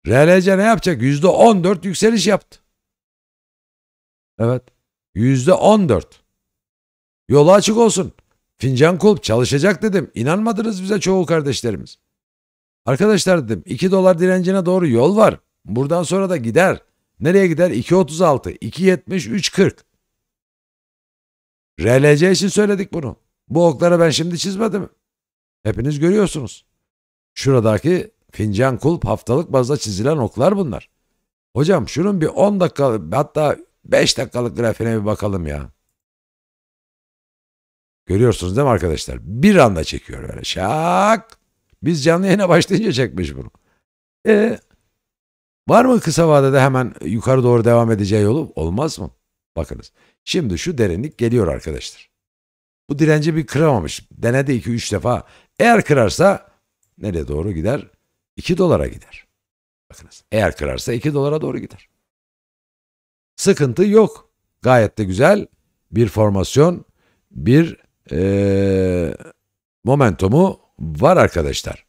RLC ne yapacak? %14 yükseliş yaptı. Evet. %14. Yolu açık olsun. Fincan kulp çalışacak dedim. İnanmadınız bize çoğu kardeşlerimiz. Arkadaşlar dedim 2 dolar direncine doğru yol var. Buradan sonra da gider. Nereye gider? 2.36, 2.70, 3.40. RLC için söyledik bunu. Bu okları ben şimdi çizmedim. Hepiniz görüyorsunuz. Şuradaki fincan kulp haftalık bazda çizilen oklar bunlar. Hocam şunun bir 10 dakikalık hatta 5 dakikalık grafiğine bir bakalım ya. Görüyorsunuz değil mi arkadaşlar? Bir anda çekiyor böyle. Şak! Biz canlı yayına başlayınca çekmiş bunu. E var mı kısa vadede hemen yukarı doğru devam edeceği yolu? Olmaz mı? Bakınız. Şimdi şu derinlik geliyor arkadaşlar. Bu direnci bir kıramamış. Denedi 2-3 defa. Eğer kırarsa nereye doğru gider? 2 dolara gider. Bakınız. Eğer kırarsa 2 dolara doğru gider. Sıkıntı yok. Gayet de güzel bir formasyon, bir e, momentumu var arkadaşlar.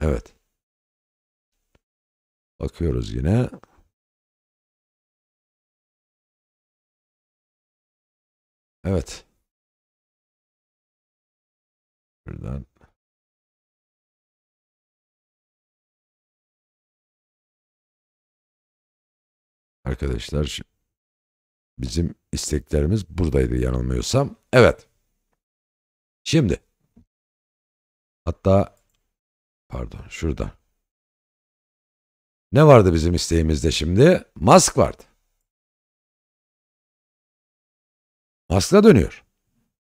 Evet. Bakıyoruz yine. Evet. Buradan Arkadaşlar bizim isteklerimiz buradaydı yanılmıyorsam. Evet. Şimdi hatta pardon şurada ne vardı bizim isteğimizde şimdi? Mask vardı. Mask'a dönüyor.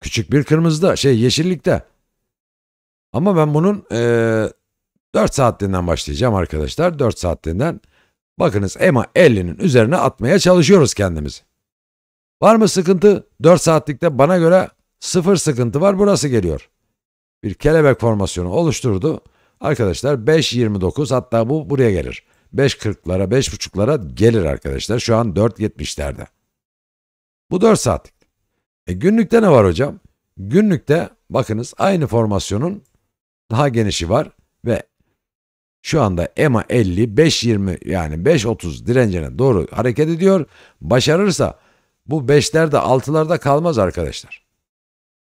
Küçük bir kırmızıda şey yeşillikte. Ama ben bunun e, ee, 4 saatliğinden başlayacağım arkadaşlar. 4 saatliğinden bakınız EMA 50'nin üzerine atmaya çalışıyoruz kendimizi. Var mı sıkıntı? 4 saatlikte bana göre Sıfır sıkıntı var burası geliyor. Bir kelebek formasyonu oluşturdu. Arkadaşlar 5.29 hatta bu buraya gelir. 5.40'lara 5.5'lara gelir arkadaşlar. Şu an 4.70'lerde. Bu 4 saatlik. E günlükte ne var hocam? Günlükte bakınız aynı formasyonun daha genişi var ve şu anda EMA 50 5.20 yani 5.30 direncine doğru hareket ediyor. Başarırsa bu 5'lerde 6'larda kalmaz arkadaşlar.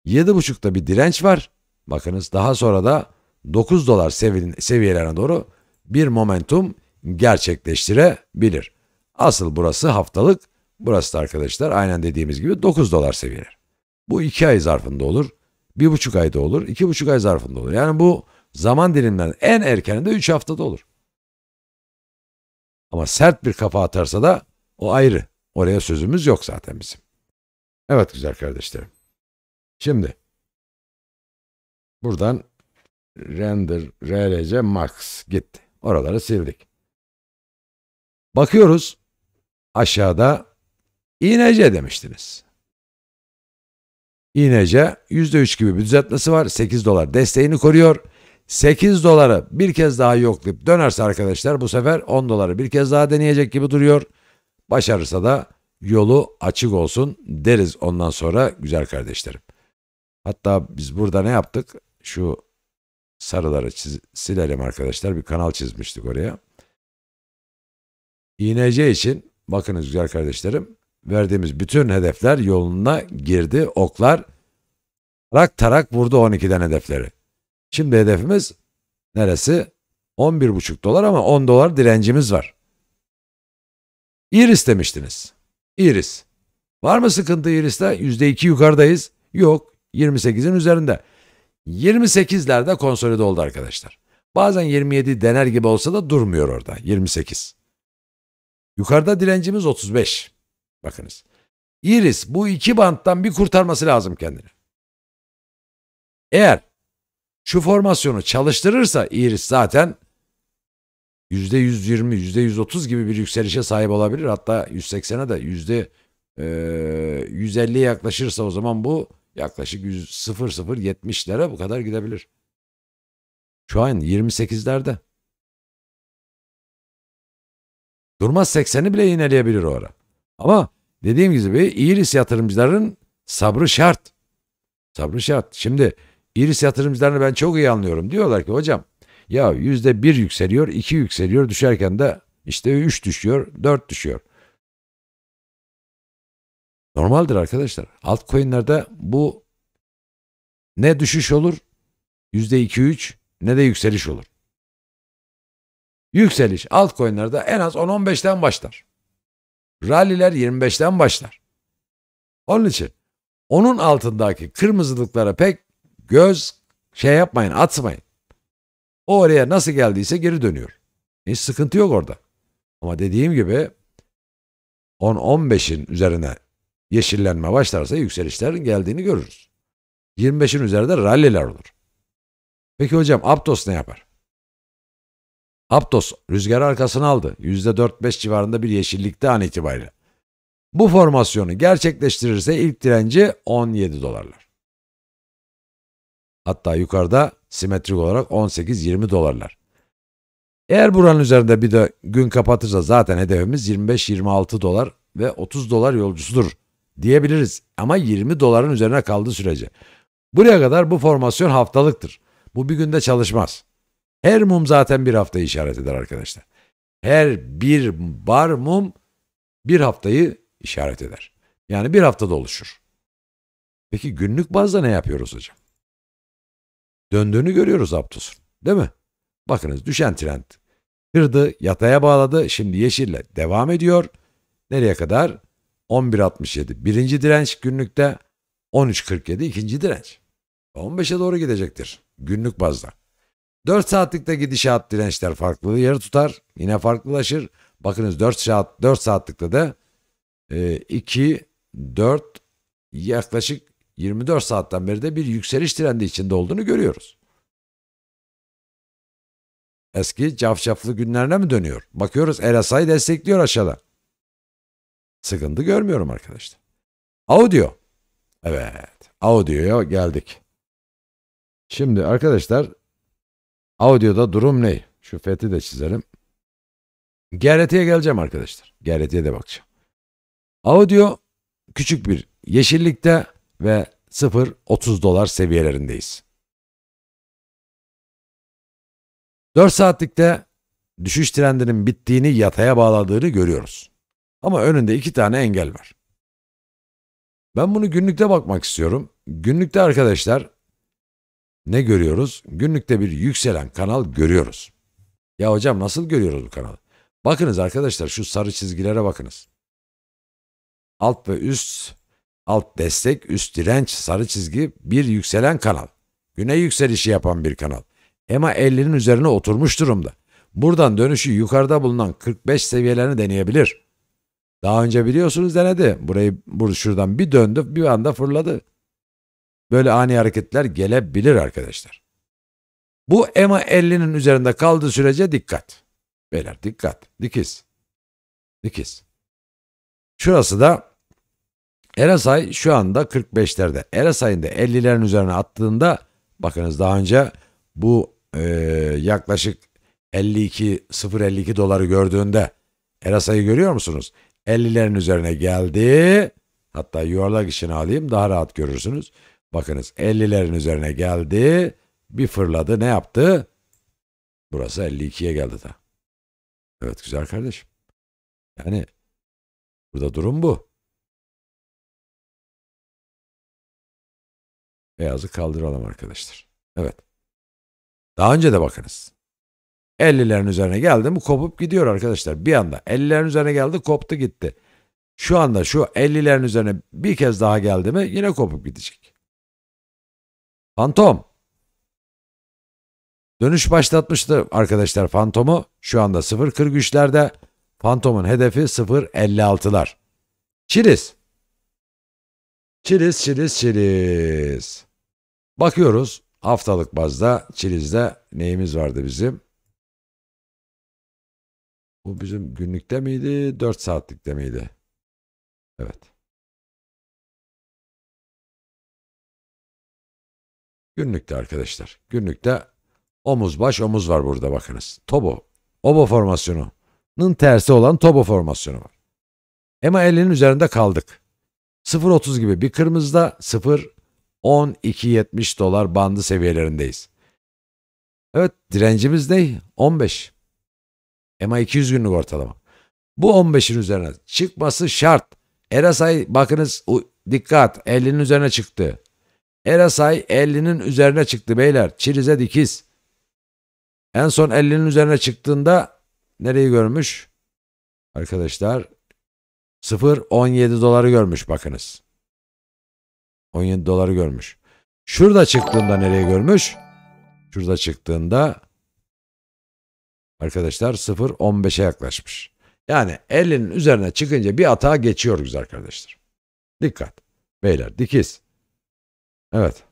7.5'ta bir direnç var. Bakınız daha sonra da 9 dolar sevi seviyelerine doğru bir momentum gerçekleştirebilir. Asıl burası haftalık, burası da arkadaşlar aynen dediğimiz gibi 9 dolar seviyeler. Bu 2 ay zarfında olur, 1,5 ayda olur, 2,5 ay zarfında olur. Yani bu zaman diliminden en erkeninde de 3 haftada olur. Ama sert bir kafa atarsa da o ayrı. Oraya sözümüz yok zaten bizim. Evet güzel kardeşlerim. Şimdi buradan render rlc max gitti. Oraları sildik. Bakıyoruz aşağıda INC demiştiniz. INC %3 gibi bir düzeltmesi var. 8 dolar desteğini koruyor. 8 doları bir kez daha yoklayıp dönerse arkadaşlar bu sefer 10 doları bir kez daha deneyecek gibi duruyor. Başarırsa da yolu açık olsun deriz ondan sonra güzel kardeşlerim. Hatta biz burada ne yaptık? Şu sarıları çiz silelim arkadaşlar. Bir kanal çizmiştik oraya. İğnece için bakınız güzel kardeşlerim verdiğimiz bütün hedefler yoluna girdi. Oklar tarak tarak vurdu 12'den hedefleri. Şimdi hedefimiz neresi? 11,5 dolar ama 10 dolar direncimiz var. Iris demiştiniz. Iris. Var mı sıkıntı Iris'te? %2 yukarıdayız. Yok. 28'in üzerinde. 28'lerde konsolide oldu arkadaşlar. Bazen 27 dener gibi olsa da durmuyor orada. 28. Yukarıda direncimiz 35. Bakınız. Iris bu iki banttan bir kurtarması lazım kendini. Eğer şu formasyonu çalıştırırsa Iris zaten %120, %130 gibi bir yükselişe sahip olabilir. Hatta 180'e de %150'ye yaklaşırsa o zaman bu Yaklaşık 0070'lere bu kadar gidebilir. Şu an 28'lerde. Durmaz 80'i bile yineleyebilir o ara. Ama dediğim gibi İris yatırımcıların sabrı şart. Sabrı şart. Şimdi İris yatırımcılarını ben çok iyi anlıyorum. Diyorlar ki hocam ya yüzde bir yükseliyor, iki yükseliyor, düşerken de işte üç düşüyor, dört düşüyor. Normaldir arkadaşlar. Altcoin'lerde bu ne düşüş olur %2-3 ne de yükseliş olur. Yükseliş altcoin'lerde en az 10-15'ten başlar. Ralliler 25'ten başlar. Onun için onun altındaki kırmızılıklara pek göz şey yapmayın atmayın. O oraya nasıl geldiyse geri dönüyor. Hiç sıkıntı yok orada. Ama dediğim gibi 10-15'in üzerine Yeşillenme başlarsa yükselişlerin geldiğini görürüz. 25'in üzerinde ralliler olur. Peki hocam Aptos ne yapar? Aptos rüzgarı arkasına aldı. %4-5 civarında bir yeşillikte an itibariyle. Bu formasyonu gerçekleştirirse ilk direnci 17 dolarlar. Hatta yukarıda simetrik olarak 18-20 dolarlar. Eğer buranın üzerinde bir de gün kapatırsa zaten hedefimiz 25-26 dolar ve 30 dolar yolcusudur diyebiliriz ama 20 doların üzerine kaldığı sürece. Buraya kadar bu formasyon haftalıktır. Bu bir günde çalışmaz. Her mum zaten bir haftayı işaret eder arkadaşlar. Her bir bar mum bir haftayı işaret eder. Yani bir haftada oluşur. Peki günlük bazda ne yapıyoruz hocam? Döndüğünü görüyoruz Aptus'un değil mi? Bakınız düşen trend. Kırdı, yataya bağladı, şimdi yeşille devam ediyor. Nereye kadar? 11.67. Birinci direnç günlükte 13.47. ikinci direnç. 15'e doğru gidecektir günlük bazda. 4 saatlikte gidişat dirençler farklılığı yarı tutar. Yine farklılaşır. Bakınız 4 saat 4 saatlikte de e, 2 4 yaklaşık 24 saatten beri de bir yükseliş trendi içinde olduğunu görüyoruz. Eski cafcaflı günlerine mi dönüyor? Bakıyoruz RSI destekliyor aşağıda sıkıntı görmüyorum arkadaşlar. Audio. Evet. Audio'ya geldik. Şimdi arkadaşlar audio'da durum ne? Şu Feti de çizelim. GRT'ye geleceğim arkadaşlar. GRT'ye de bakacağım. Audio küçük bir yeşillikte ve 0-30 dolar seviyelerindeyiz. 4 saatlikte düşüş trendinin bittiğini yataya bağladığını görüyoruz. Ama önünde iki tane engel var. Ben bunu günlükte bakmak istiyorum. Günlükte arkadaşlar ne görüyoruz? Günlükte bir yükselen kanal görüyoruz. Ya hocam nasıl görüyoruz bu kanalı? Bakınız arkadaşlar şu sarı çizgilere bakınız. Alt ve üst, alt destek, üst direnç, sarı çizgi bir yükselen kanal. Güney yükselişi yapan bir kanal. EMA 50'nin üzerine oturmuş durumda. Buradan dönüşü yukarıda bulunan 45 seviyelerini deneyebilir. Daha önce biliyorsunuz denedi. Burayı bur şuradan bir döndü bir anda fırladı. Böyle ani hareketler gelebilir arkadaşlar. Bu EMA 50'nin üzerinde kaldığı sürece dikkat. Beyler dikkat. Dikiz. Dikiz. Şurası da RSI şu anda 45'lerde. RSI'nin de 50'lerin üzerine attığında bakınız daha önce bu e, yaklaşık 52 0.52 doları gördüğünde RSI'yi görüyor musunuz? 50'lerin üzerine geldi. Hatta yuvarlak işini alayım daha rahat görürsünüz. Bakınız 50'lerin üzerine geldi. Bir fırladı ne yaptı? Burası 52'ye geldi daha. Evet güzel kardeşim. Yani burada durum bu. Beyazı kaldıralım arkadaşlar. Evet. Daha önce de bakınız. 50'lerin üzerine geldi mi kopup gidiyor arkadaşlar. Bir anda 50'lerin üzerine geldi koptu gitti. Şu anda şu 50'lerin üzerine bir kez daha geldi mi yine kopup gidecek. Fantom. Dönüş başlatmıştı arkadaşlar Fantom'u. Şu anda 0.43'lerde. Fantom'un hedefi 0.56'lar. Çiriz. Çiriz, çiriz, çiriz. Bakıyoruz haftalık bazda Çiliz'de neyimiz vardı bizim? Bu bizim günlükte miydi? 4 saatlikte miydi? Evet. Günlükte arkadaşlar. Günlükte omuz baş omuz var burada bakınız. Tobo. Obo formasyonunun tersi olan tobo formasyonu var. Ama elinin üzerinde kaldık. 0.30 gibi bir kırmızıda 01270 dolar bandı seviyelerindeyiz. Evet direncimiz ne? 15. EMA 200 günlük ortalama. Bu 15'in üzerine çıkması şart. RSI bakınız dikkat 50'nin üzerine çıktı. RSI 50'nin üzerine çıktı beyler. Çirize dikiz. En son 50'nin üzerine çıktığında nereyi görmüş? Arkadaşlar 0.17 doları görmüş bakınız. 17 doları görmüş. Şurada çıktığında nereye görmüş? Şurada çıktığında Arkadaşlar 0 15'e yaklaşmış. Yani elinin üzerine çıkınca bir atağa geçiyoruz arkadaşlar. Dikkat. Beyler dikiz. Evet.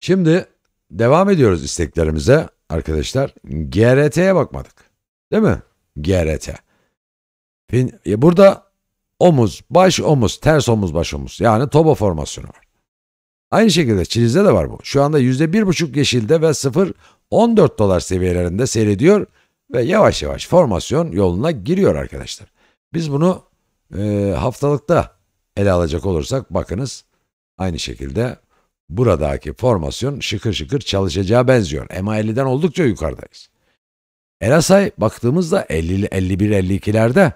Şimdi devam ediyoruz isteklerimize arkadaşlar. GRT'ye bakmadık. Değil mi? GRT. E, burada omuz, baş omuz, ters omuz, baş omuz. Yani toba formasyonu var. Aynı şekilde Çiliz'de de var bu. Şu anda %1,5 yeşilde ve 0,14 dolar seviyelerinde seyrediyor ve yavaş yavaş formasyon yoluna giriyor arkadaşlar. Biz bunu e, haftalıkta ele alacak olursak bakınız aynı şekilde buradaki formasyon şıkır şıkır çalışacağı benziyor. MA50'den oldukça yukarıdayız. Elasay baktığımızda 50 51 52'lerde.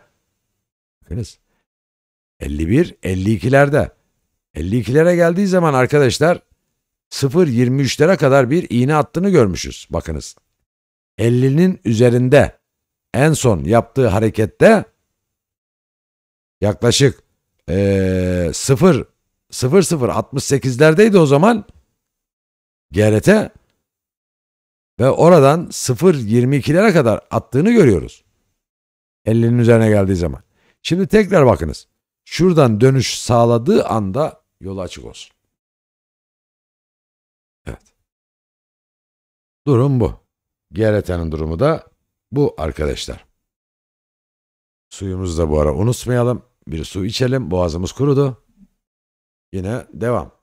Bakınız. 51 52'lerde. 52'lere geldiği zaman arkadaşlar 0.23'lere kadar bir iğne attığını görmüşüz. Bakınız. 50'nin üzerinde en son yaptığı harekette yaklaşık ee, 0 o zaman GRT ve oradan 0.22'lere kadar attığını görüyoruz. 50'nin üzerine geldiği zaman. Şimdi tekrar bakınız. Şuradan dönüş sağladığı anda Yolu açık olsun. Evet. Durum bu. GRT'nin durumu da bu arkadaşlar. Suyumuzu da bu ara unutmayalım. Bir su içelim. Boğazımız kurudu. Yine devam.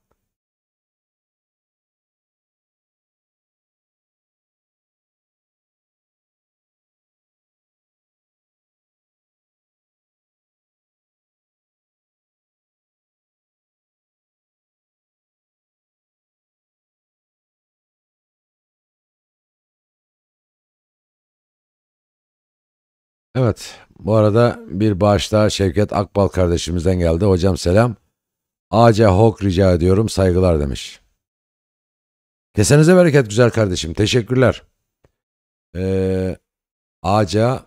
Evet, bu arada bir bağış daha Şevket Akbal kardeşimizden geldi. Hocam selam. Ace Hok rica ediyorum, saygılar demiş. Kesenize bereket güzel kardeşim, teşekkürler. Ee, Aca,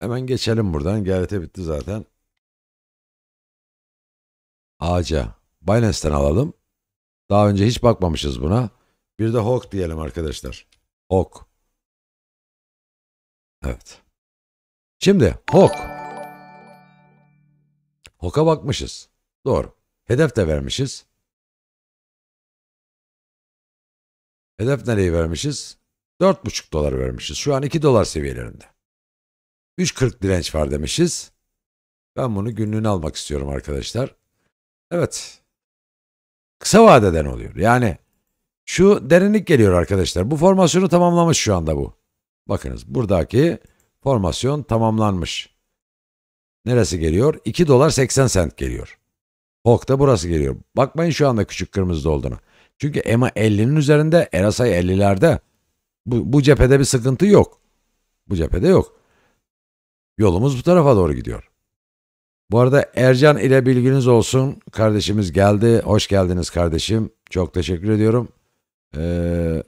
hemen geçelim buradan, gayete bitti zaten. Aca, Binance'ten alalım. Daha önce hiç bakmamışız buna. Bir de Hawk diyelim arkadaşlar. Hawk. Evet. Şimdi HOK. HOK'a bakmışız. Doğru. Hedef de vermişiz. Hedef nereyi vermişiz? 4,5 dolar vermişiz. Şu an 2 dolar seviyelerinde. 3,40 direnç var demişiz. Ben bunu günlüğüne almak istiyorum arkadaşlar. Evet. Kısa vadeden oluyor. Yani şu derinlik geliyor arkadaşlar. Bu formasyonu tamamlamış şu anda bu. Bakınız buradaki Formasyon tamamlanmış. Neresi geliyor? 2 dolar 80 sent geliyor. Hawk da burası geliyor. Bakmayın şu anda küçük kırmızıda olduğunu. Çünkü EMA 50'nin üzerinde, Erasay 50'lerde. Bu, bu cephede bir sıkıntı yok. Bu cephede yok. Yolumuz bu tarafa doğru gidiyor. Bu arada Ercan ile bilginiz olsun. Kardeşimiz geldi. Hoş geldiniz kardeşim. Çok teşekkür ediyorum. Ee,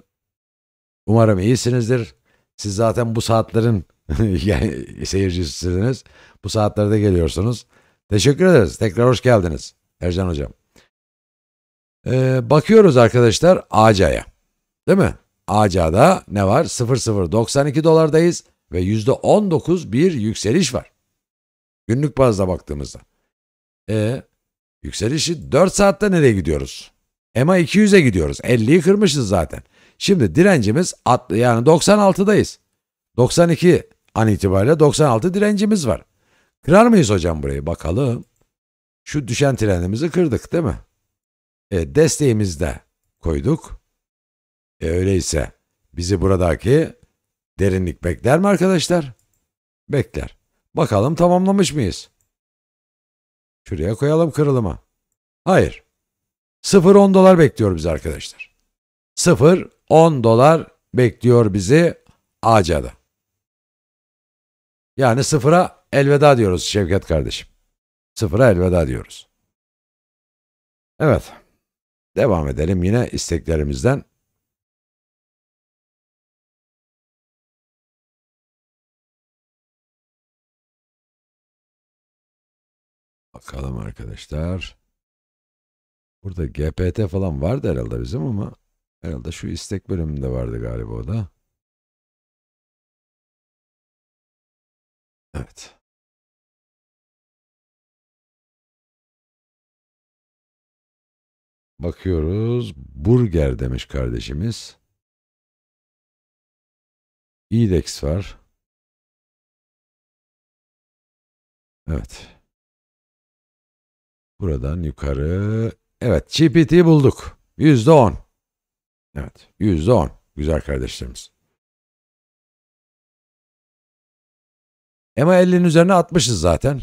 umarım iyisinizdir. Siz zaten bu saatlerin yani seyircisiniz. Bu saatlerde geliyorsunuz. Teşekkür ederiz. Tekrar hoş geldiniz. Ercan Hocam. Ee, bakıyoruz arkadaşlar Aca'ya. Değil mi? Aca'da ne var? 0092 dolardayız ve %19 bir yükseliş var. Günlük bazda baktığımızda. E yükselişi 4 saatte nereye gidiyoruz? EMA 200'e gidiyoruz. 50'yi kırmışız zaten. Şimdi direncimiz at, yani 96'dayız. 92 An itibariyle 96 direncimiz var. Kırar mıyız hocam burayı? Bakalım. Şu düşen trendimizi kırdık değil mi? E, desteğimizi de koyduk. E, öyleyse bizi buradaki derinlik bekler mi arkadaşlar? Bekler. Bakalım tamamlamış mıyız? Şuraya koyalım kırılımı. Hayır. 0-10 dolar bekliyor bizi arkadaşlar. 0-10 dolar bekliyor bizi Acada. Yani sıfıra elveda diyoruz Şevket kardeşim. Sıfıra elveda diyoruz. Evet. Devam edelim yine isteklerimizden. Bakalım arkadaşlar. Burada GPT falan vardı herhalde bizim ama herhalde şu istek bölümünde vardı galiba o da. Evet. Bakıyoruz. Burger demiş kardeşimiz. İdex var. Evet. Buradan yukarı. Evet, GPT bulduk. %10. Evet, %10. Güzel kardeşlerimiz. Ama 50'nin üzerine atmışız zaten.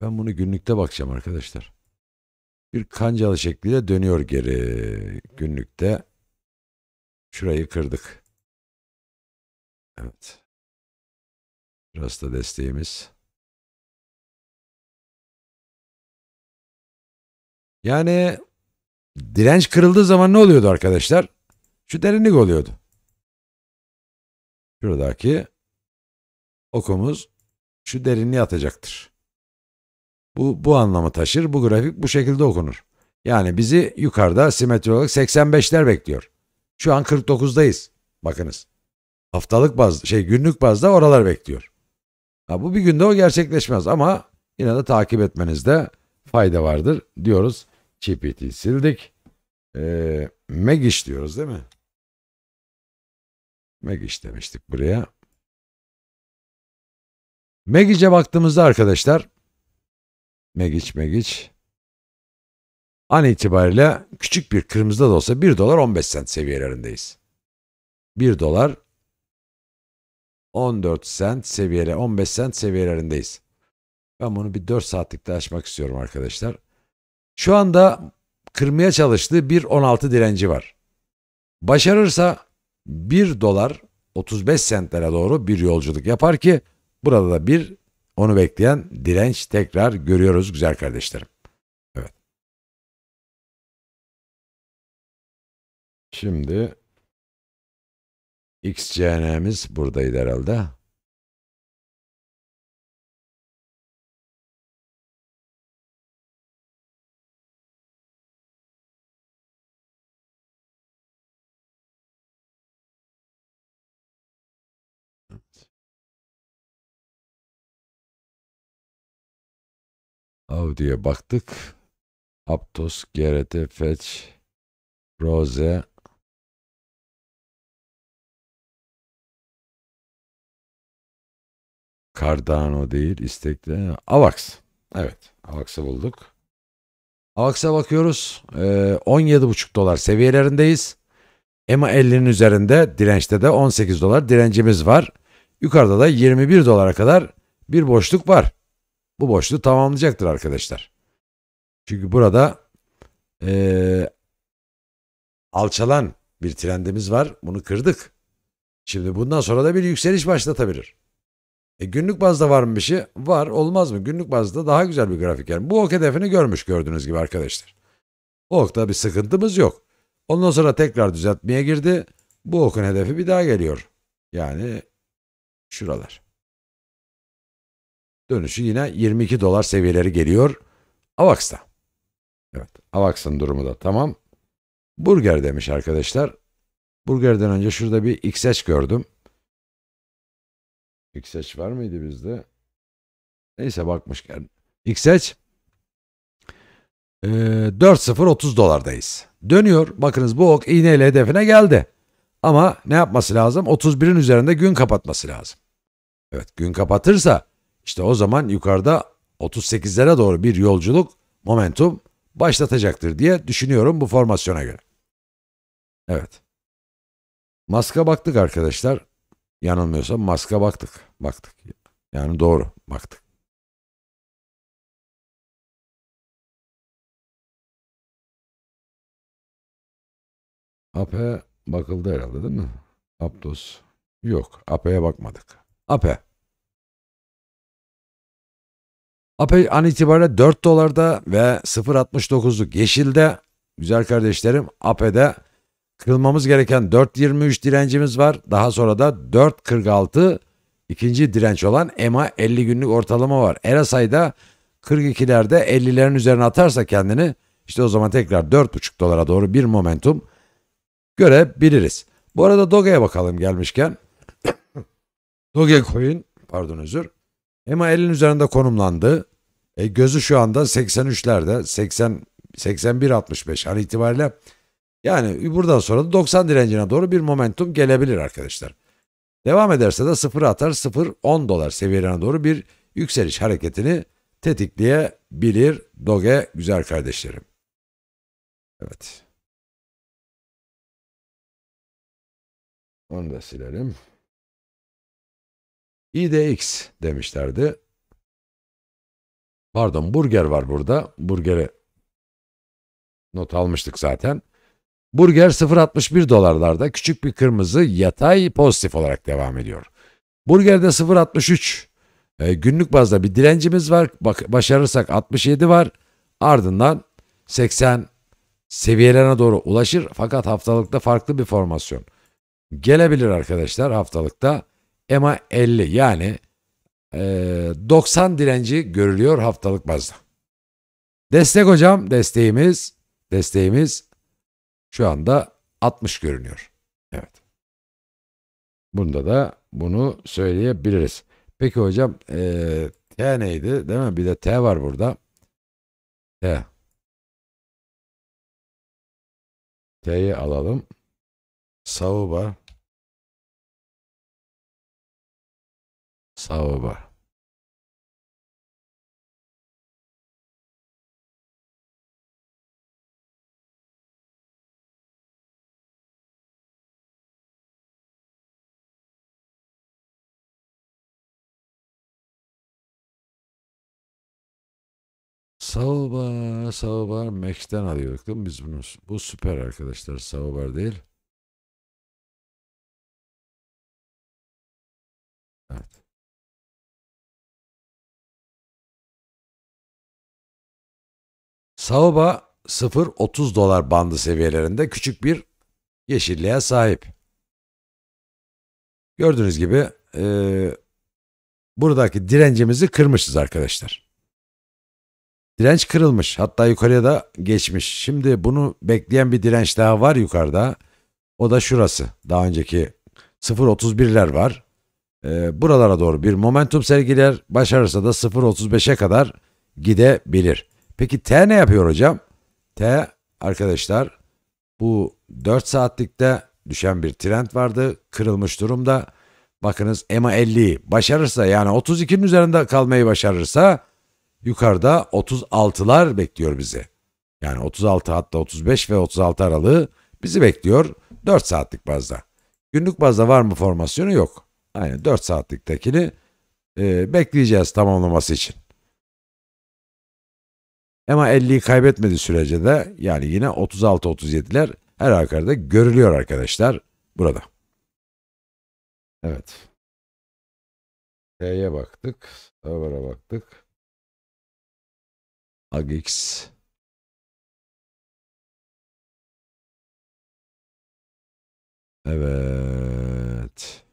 Ben bunu günlükte bakacağım arkadaşlar. Bir kancalı şekliyle dönüyor geri günlükte. Şurayı kırdık. Evet. Biraz da desteğimiz. Yani direnç kırıldığı zaman ne oluyordu arkadaşlar? Şu derinlik oluyordu. Şuradaki okumuz şu derinliği atacaktır. Bu, bu anlamı taşır. Bu grafik bu şekilde okunur. Yani bizi yukarıda simetri olarak 85'ler bekliyor. Şu an 49'dayız. Bakınız. Haftalık bazda, şey günlük bazda oralar bekliyor. Ha, bu bir günde o gerçekleşmez ama yine de takip etmenizde fayda vardır diyoruz. CPT'yi sildik. Ee, Megish diyoruz değil mi? Megiç demiştik buraya. Megiç'e baktığımızda arkadaşlar Megiç Megiç an itibariyle küçük bir kırmızıda da olsa 1 dolar 15 sent seviyelerindeyiz. 1 dolar 14 sent seviyeli 15 sent seviyelerindeyiz. Ben bunu bir 4 saatlikte açmak istiyorum arkadaşlar. Şu anda kırmaya çalıştığı bir 16 direnci var. Başarırsa 1 dolar 35 sentlere doğru bir yolculuk yapar ki burada da bir onu bekleyen direnç tekrar görüyoruz güzel kardeşlerim. Evet. Şimdi XCN'miz buradaydı herhalde. Audi'ye baktık. Aptos, GRT, Fetch, Rose, Cardano değil, istekli. AVAX. Evet, AVAX'ı bulduk. AVAX'a bakıyoruz. Ee, 17,5 dolar seviyelerindeyiz. EMA 50'nin üzerinde, dirençte de 18 dolar direncimiz var. Yukarıda da 21 dolara kadar bir boşluk var bu boşluğu tamamlayacaktır arkadaşlar. Çünkü burada ee, alçalan bir trendimiz var. Bunu kırdık. Şimdi bundan sonra da bir yükseliş başlatabilir. E günlük bazda var mı bir şey? Var. Olmaz mı? Günlük bazda daha güzel bir grafik. Yani bu ok hedefini görmüş gördüğünüz gibi arkadaşlar. Bu okta bir sıkıntımız yok. Ondan sonra tekrar düzeltmeye girdi. Bu okun hedefi bir daha geliyor. Yani şuralar. Dönüşü yine 22 dolar seviyeleri geliyor AVAX'ta. Evet AVAX'ın durumu da tamam. Burger demiş arkadaşlar. Burgerden önce şurada bir XH gördüm. XH var mıydı bizde? Neyse bakmışken. XH e, 4.030 dolardayız. Dönüyor. Bakınız bu ok iğneyle hedefine geldi. Ama ne yapması lazım? 31'in üzerinde gün kapatması lazım. Evet gün kapatırsa işte o zaman yukarıda 38'lere doğru bir yolculuk momentum başlatacaktır diye düşünüyorum bu formasyona göre. Evet. Maska baktık arkadaşlar. Yanılmıyorsam maska baktık. Baktık. Yani doğru baktık. Ape bakıldı herhalde değil mi? Aptos. Yok. Ape'ye bakmadık. Ape. Ape an itibariyle 4 dolarda ve 0.69'luk yeşilde güzel kardeşlerim Ape'de kırılmamız gereken 4.23 direncimiz var. Daha sonra da 4.46 ikinci direnç olan EMA 50 günlük ortalama var. Erasay'da 42'lerde 50'lerin üzerine atarsa kendini işte o zaman tekrar 4.5 dolara doğru bir momentum görebiliriz. Bu arada Doge'ye bakalım gelmişken. Doge Dogecoin pardon özür. EMA 50'nin üzerinde konumlandı. E, gözü şu anda 83'lerde 80 81 65 an itibariyle yani buradan sonra da 90 direncine doğru bir momentum gelebilir arkadaşlar. Devam ederse de 0 atar 0-10 dolar seviyelerine doğru bir yükseliş hareketini tetikleyebilir Doge güzel kardeşlerim. Evet. Onu da silelim. IDX demişlerdi. Pardon burger var burada. Burgere not almıştık zaten. Burger 0.61 dolarlarda küçük bir kırmızı yatay pozitif olarak devam ediyor. Burger'de 0.63 e, günlük bazda bir direncimiz var. başarırsak 67 var. Ardından 80 seviyelerine doğru ulaşır fakat haftalıkta farklı bir formasyon. Gelebilir arkadaşlar haftalıkta EMA 50 yani 90 ee, direnci görülüyor haftalık bazda. Destek hocam desteğimiz desteğimiz şu anda 60 görünüyor. Evet. Bunda da bunu söyleyebiliriz. Peki hocam e, T neydi değil mi? Bir de T var burada. T. T'yi alalım. Savu var. Sağ baba. Sauber, Sauber Max'ten alıyorduk değil mi biz bunu? Bu süper arkadaşlar sağ ol Sauber değil. Saoba 0.30 dolar bandı seviyelerinde küçük bir yeşilliğe sahip. Gördüğünüz gibi e, buradaki direncimizi kırmışız arkadaşlar. Direnç kırılmış hatta yukarıya da geçmiş. Şimdi bunu bekleyen bir direnç daha var yukarıda. O da şurası. Daha önceki 0.31'ler var. E, buralara doğru bir momentum sergiler başarırsa da 0.35'e kadar gidebilir. Peki T ne yapıyor hocam? T arkadaşlar bu 4 saatlikte düşen bir trend vardı. Kırılmış durumda. Bakınız EMA 50'yi başarırsa yani 32'nin üzerinde kalmayı başarırsa yukarıda 36'lar bekliyor bizi. Yani 36 hatta 35 ve 36 aralığı bizi bekliyor 4 saatlik bazda. Günlük bazda var mı formasyonu yok. Aynen 4 saatliktekini e, bekleyeceğiz tamamlaması için. Ama 50'yi kaybetmedi sürece de yani yine 36-37'ler her halükarda görülüyor arkadaşlar burada. Evet. T'ye baktık. Server'a baktık. AGX. Evet.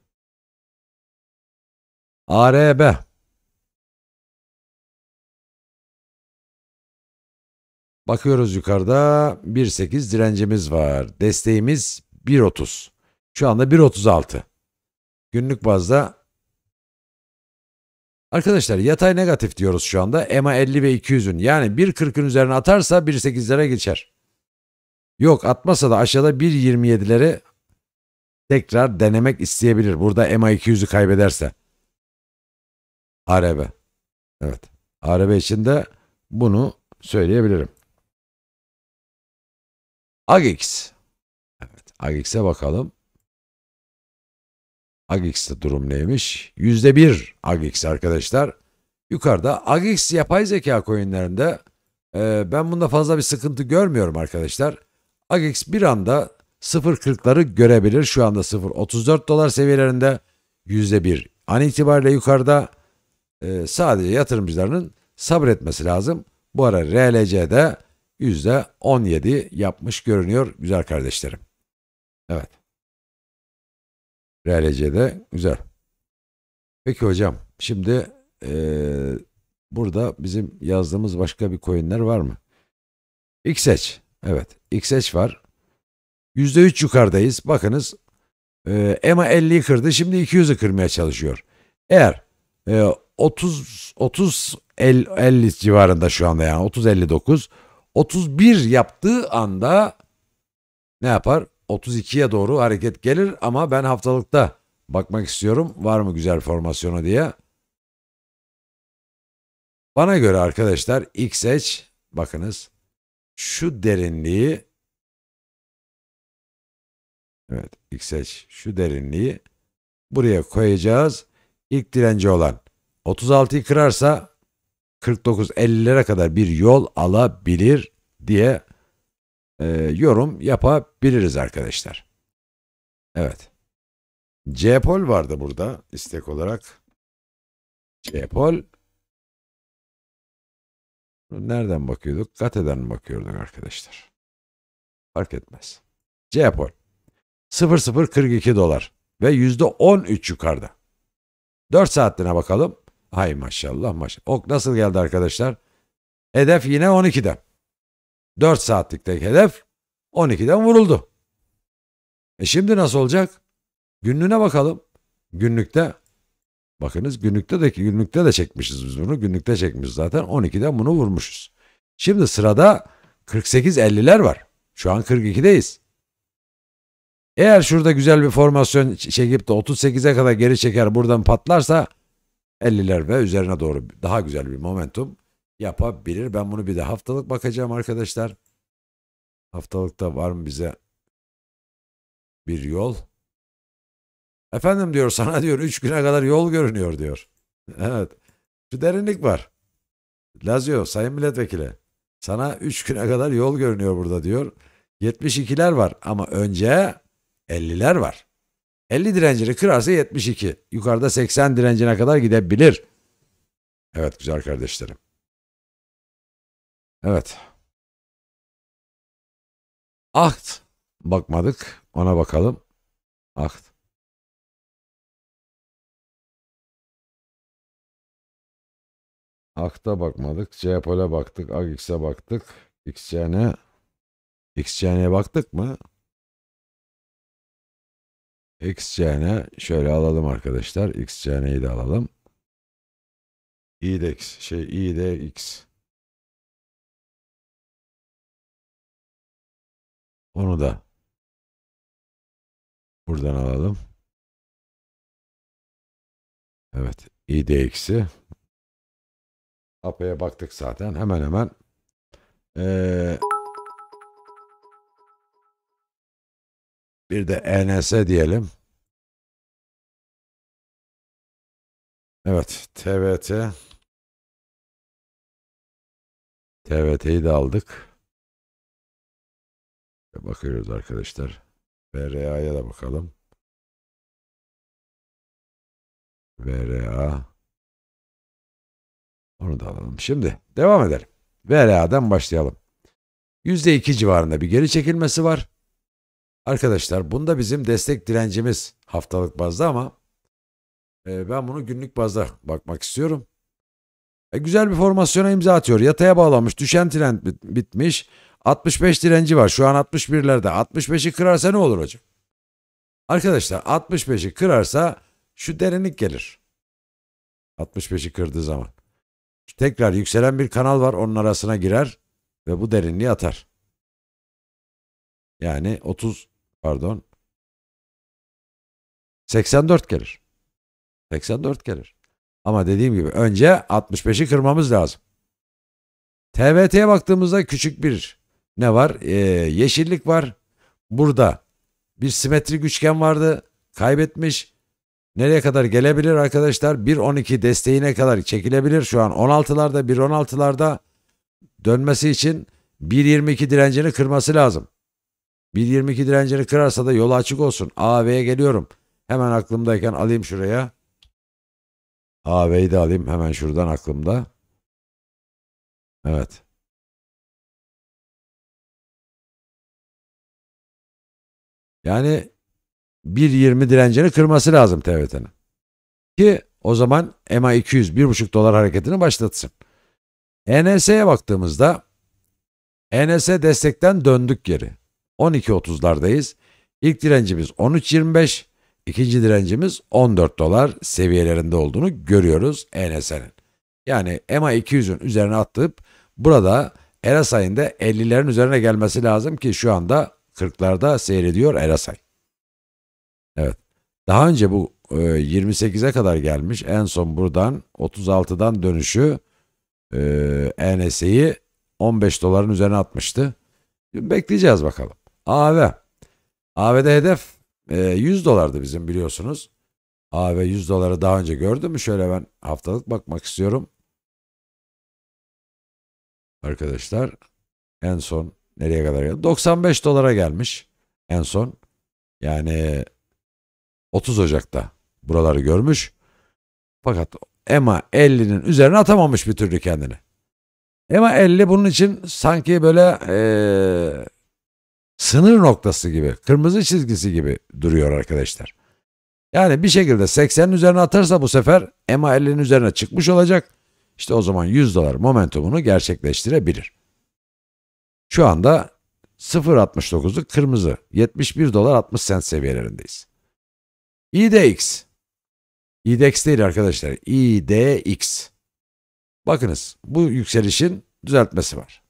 ARB. Bakıyoruz yukarıda 1.8 direncimiz var. Desteğimiz 1.30. Şu anda 1.36. Günlük bazda Arkadaşlar yatay negatif diyoruz şu anda. EMA 50 ve 200'ün yani 1.40'ın üzerine atarsa 1.8'lere geçer. Yok atmasa da aşağıda 1.27'leri tekrar denemek isteyebilir. Burada EMA 200'ü kaybederse. ARB. Evet. ARB için de bunu söyleyebilirim. AGX. Evet, AGX'e bakalım. AGX'te durum neymiş? %1 AGX arkadaşlar. Yukarıda AGX yapay zeka coinlerinde e, ben bunda fazla bir sıkıntı görmüyorum arkadaşlar. AGX bir anda 0.40'ları görebilir. Şu anda 0.34 dolar seviyelerinde %1 an itibariyle yukarıda e, sadece yatırımcılarının sabretmesi lazım. Bu ara RLC'de %17 yapmış görünüyor güzel kardeşlerim. Evet. RLC'de güzel. Peki hocam şimdi ee, burada bizim yazdığımız başka bir coinler var mı? XH. Evet. XH var. %3 yukarıdayız. Bakınız e, EMA 50'yi kırdı. Şimdi 200'ü kırmaya çalışıyor. Eğer e, 30 30 50 civarında şu anda yani 30 59 31 yaptığı anda ne yapar? 32'ye doğru hareket gelir ama ben haftalıkta bakmak istiyorum. Var mı güzel formasyonu diye. Bana göre arkadaşlar ilk seç bakınız şu derinliği Evet ilk seç şu derinliği buraya koyacağız. İlk direnci olan 36'yı kırarsa 49-50'lere kadar bir yol alabilir diye e, yorum yapabiliriz arkadaşlar. Evet. Cepol vardı burada istek olarak. Cepol. Nereden bakıyorduk? Gate'den bakıyorduk arkadaşlar. Fark etmez. Cepol. 0.042 dolar ve %13 yukarıda. 4 saatliğine bakalım. Hay maşallah maşallah. Ok nasıl geldi arkadaşlar? Hedef yine 12'den. 4 saatlikte hedef 12'den vuruldu. E şimdi nasıl olacak? Günlüğüne bakalım. Günlükte bakınız günlükte de günlükte de çekmişiz biz bunu. Günlükte çekmişiz zaten 12'den bunu vurmuşuz. Şimdi sırada 48-50'ler var. Şu an 42'deyiz. Eğer şurada güzel bir formasyon çekip de 38'e kadar geri çeker buradan patlarsa 50'ler ve üzerine doğru daha güzel bir momentum yapabilir. Ben bunu bir de haftalık bakacağım arkadaşlar. Haftalıkta var mı bize bir yol? Efendim diyor sana diyor 3 güne kadar yol görünüyor diyor. evet. Şu derinlik var. Lazio sayın milletvekili. Sana 3 güne kadar yol görünüyor burada diyor. 72'ler var ama önce 50'ler var. 50 direncini kırarsa 72. Yukarıda 80 direncine kadar gidebilir. Evet güzel kardeşlerim. Evet. Akt bakmadık. Ona bakalım. Akt. Akta bakmadık. CHP'le baktık. AGX'e baktık. XCN'e XCN'ye baktık mı? X xcn şöyle alalım arkadaşlar. X xcn'yi de alalım. i de x şey i de x. Onu da buradan alalım. Evet, i de x'i AP'ye baktık zaten. Hemen hemen ee, Bir de ENS diyelim. Evet, TVT. TVT'yi de aldık. Bakıyoruz arkadaşlar. VRA'ya da bakalım. VRA. Onu da alalım. Şimdi devam edelim. VRA'dan başlayalım. %2 civarında bir geri çekilmesi var. Arkadaşlar bunda bizim destek direncimiz haftalık bazda ama e, ben bunu günlük bazda bakmak istiyorum. E, güzel bir formasyona imza atıyor. Yataya bağlanmış, Düşen trend bit bitmiş. 65 direnci var. Şu an 61'lerde. 65'i kırarsa ne olur hocam? Arkadaşlar 65'i kırarsa şu derinlik gelir. 65'i kırdığı zaman. Tekrar yükselen bir kanal var. Onun arasına girer ve bu derinliği atar. Yani 30 Pardon. 84 gelir. 84 gelir. Ama dediğim gibi önce 65'i kırmamız lazım. TVT'ye baktığımızda küçük bir ne var? Ee, yeşillik var. Burada bir simetrik üçgen vardı. Kaybetmiş. Nereye kadar gelebilir arkadaşlar? 1.12 desteğine kadar çekilebilir. Şu an 16'larda 1.16'larda dönmesi için 1.22 direncini kırması lazım. 1.22 direncini kırarsa da yolu açık olsun. AV'ye geliyorum. Hemen aklımdayken alayım şuraya. AV'yi de alayım hemen şuradan aklımda. Evet. Yani 1.20 direncini kırması lazım TVT'nin. Ki o zaman EMA 200 1.5 dolar hareketini başlatsın. ENS'ye baktığımızda ENS destekten döndük geri. 12.30'lardayız. İlk direncimiz 13.25, ikinci direncimiz 14 dolar seviyelerinde olduğunu görüyoruz ENS'nin. Yani EMA 200'ün üzerine atıp burada Erasay'ın da 50'lerin üzerine gelmesi lazım ki şu anda 40'larda seyrediyor Erasay. Evet. Daha önce bu 28'e kadar gelmiş. En son buradan 36'dan dönüşü e, ENS'yi 15 doların üzerine atmıştı. Bekleyeceğiz bakalım. AV. AV'de hedef 100 e, dolardı bizim biliyorsunuz. AV 100 doları daha önce gördüm mü? Şöyle ben haftalık bakmak istiyorum. Arkadaşlar en son nereye kadar geldi? 95 dolara gelmiş en son. Yani 30 Ocak'ta buraları görmüş. Fakat EMA 50'nin üzerine atamamış bir türlü kendini. EMA 50 bunun için sanki böyle ee, sınır noktası gibi, kırmızı çizgisi gibi duruyor arkadaşlar. Yani bir şekilde 80'in üzerine atarsa bu sefer EMA 50'nin üzerine çıkmış olacak. İşte o zaman 100 dolar momentumunu gerçekleştirebilir. Şu anda 0.69'luk kırmızı 71 dolar 60 sent seviyelerindeyiz. IDX. E IDX e değil arkadaşlar. IDX. E Bakınız bu yükselişin düzeltmesi var.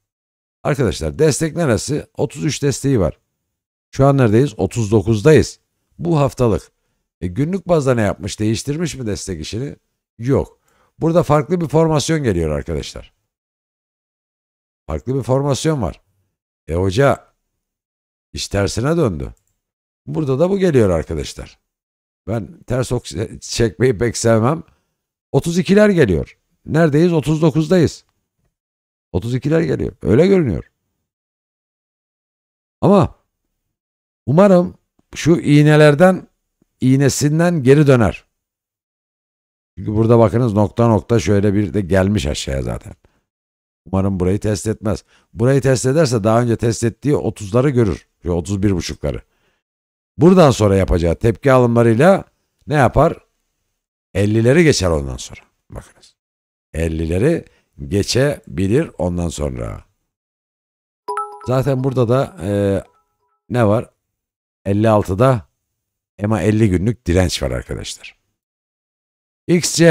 Arkadaşlar destek neresi? 33 desteği var. Şu an neredeyiz? 39'dayız. Bu haftalık. E, günlük bazda ne yapmış? Değiştirmiş mi destek işini? Yok. Burada farklı bir formasyon geliyor arkadaşlar. Farklı bir formasyon var. E hoca iş tersine döndü. Burada da bu geliyor arkadaşlar. Ben ters ok çekmeyi pek sevmem. 32'ler geliyor. Neredeyiz? 39'dayız. 32'ler geliyor. Öyle görünüyor. Ama umarım şu iğnelerden iğnesinden geri döner. Çünkü burada bakınız nokta nokta şöyle bir de gelmiş aşağıya zaten. Umarım burayı test etmez. Burayı test ederse daha önce test ettiği 30'ları görür. Şu 31 buçukları. Buradan sonra yapacağı tepki alımlarıyla ne yapar? 50'leri geçer ondan sonra. Bakınız. 50'leri geçebilir ondan sonra. Zaten burada da e, ne var? 56'da ama 50 günlük direnç var arkadaşlar. XCN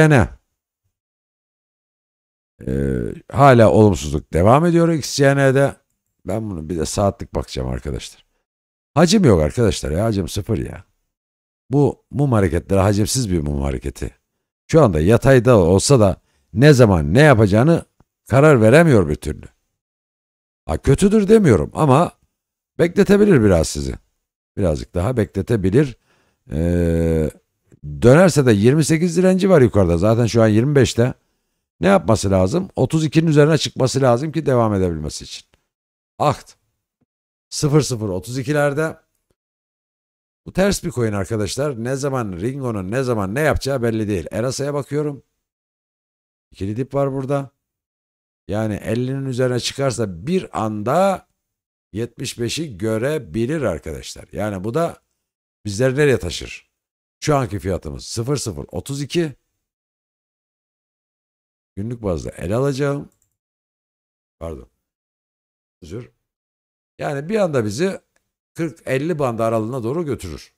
e, hala olumsuzluk devam ediyor XCN'de. Ben bunu bir de saatlik bakacağım arkadaşlar. Hacim yok arkadaşlar ya hacim sıfır ya. Bu mum hareketleri hacimsiz bir mum hareketi. Şu anda yatayda olsa da ne zaman ne yapacağını karar veremiyor bir türlü. Ha kötüdür demiyorum ama bekletebilir biraz sizi. Birazcık daha bekletebilir. Ee, dönerse de 28 direnci var yukarıda. Zaten şu an 25'te. Ne yapması lazım? 32'nin üzerine çıkması lazım ki devam edebilmesi için. Akt 32'lerde bu ters bir koyun arkadaşlar. Ne zaman Ringo'nun ne zaman ne yapacağı belli değil. Erasa'ya bakıyorum. İkili var burada. Yani 50'nin üzerine çıkarsa bir anda 75'i görebilir arkadaşlar. Yani bu da bizleri nereye taşır? Şu anki fiyatımız 0032. Günlük bazda el alacağım. Pardon. Özür. Yani bir anda bizi 40-50 bandı aralığına doğru götürür.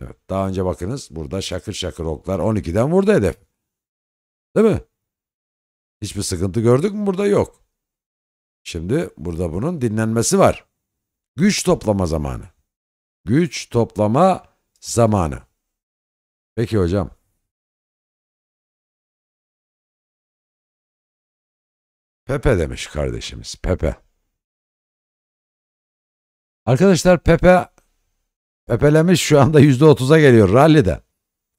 Evet, daha önce bakınız burada şakır şakır oklar 12'den vurdu hedef. Değil mi? Hiçbir sıkıntı gördük mü burada? Yok. Şimdi burada bunun dinlenmesi var. Güç toplama zamanı. Güç toplama zamanı. Peki hocam. Pepe demiş kardeşimiz. Pepe. Arkadaşlar Pepe pepelemiş şu anda %30'a geliyor rallide.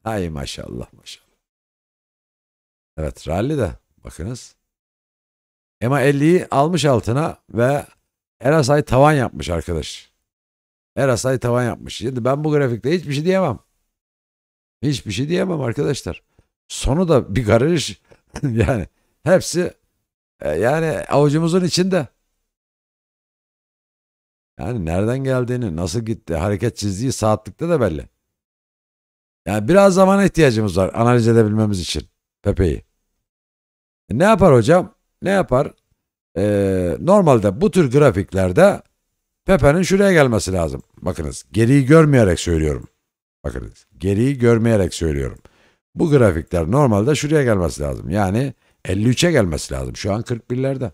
Ay maşallah maşallah. Evet rally de bakınız. Ema 50'yi almış altına ve Erasay tavan yapmış arkadaş. Erasay tavan yapmış. Şimdi ben bu grafikte hiçbir şey diyemem. Hiçbir şey diyemem arkadaşlar. Sonu da bir karış yani hepsi e, yani avucumuzun içinde. Yani nereden geldiğini, nasıl gitti, hareket çizdiği saatlikte de belli. Yani biraz zamana ihtiyacımız var analiz edebilmemiz için Pepe'yi. Ne yapar hocam? Ne yapar? Ee, normalde bu tür grafiklerde Pepe'nin şuraya gelmesi lazım. Bakınız geriyi görmeyerek söylüyorum. Bakınız geriyi görmeyerek söylüyorum. Bu grafikler normalde şuraya gelmesi lazım. Yani 53'e gelmesi lazım. Şu an 41'lerde.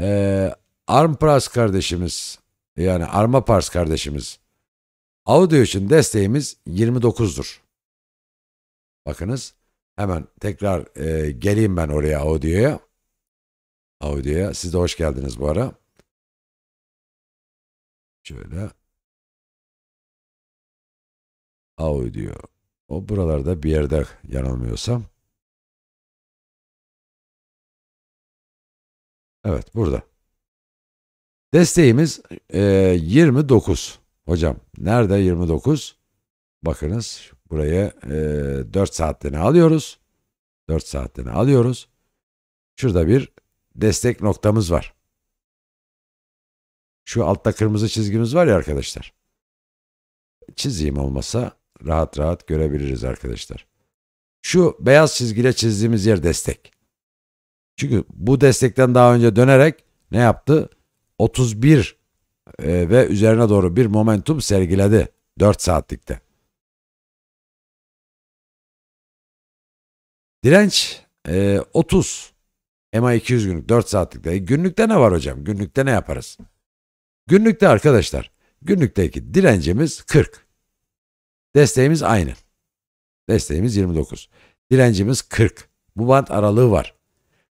Ee, PARS kardeşimiz yani arma PARS kardeşimiz audio için desteğimiz 29'dur. Bakınız hemen tekrar e, geleyim ben oraya audioya. Audioya siz de hoş geldiniz bu ara. Şöyle. Audio. O buralarda bir yerde yanılmıyorsam. Evet burada. Desteğimiz e, 29. Hocam nerede 29? Bakınız Burayı e, 4 saatliğine alıyoruz. 4 saatliğine alıyoruz. Şurada bir destek noktamız var. Şu altta kırmızı çizgimiz var ya arkadaşlar. Çizeyim olmasa rahat rahat görebiliriz arkadaşlar. Şu beyaz çizgiyle çizdiğimiz yer destek. Çünkü bu destekten daha önce dönerek ne yaptı? 31 e, ve üzerine doğru bir momentum sergiledi 4 saatlikte. Direnç e, 30. MA 200 günlük 4 saatlikte. Günlükte ne var hocam? Günlükte ne yaparız? Günlükte arkadaşlar günlükteki direncimiz 40. Desteğimiz aynı. Desteğimiz 29. Direncimiz 40. Bu band aralığı var.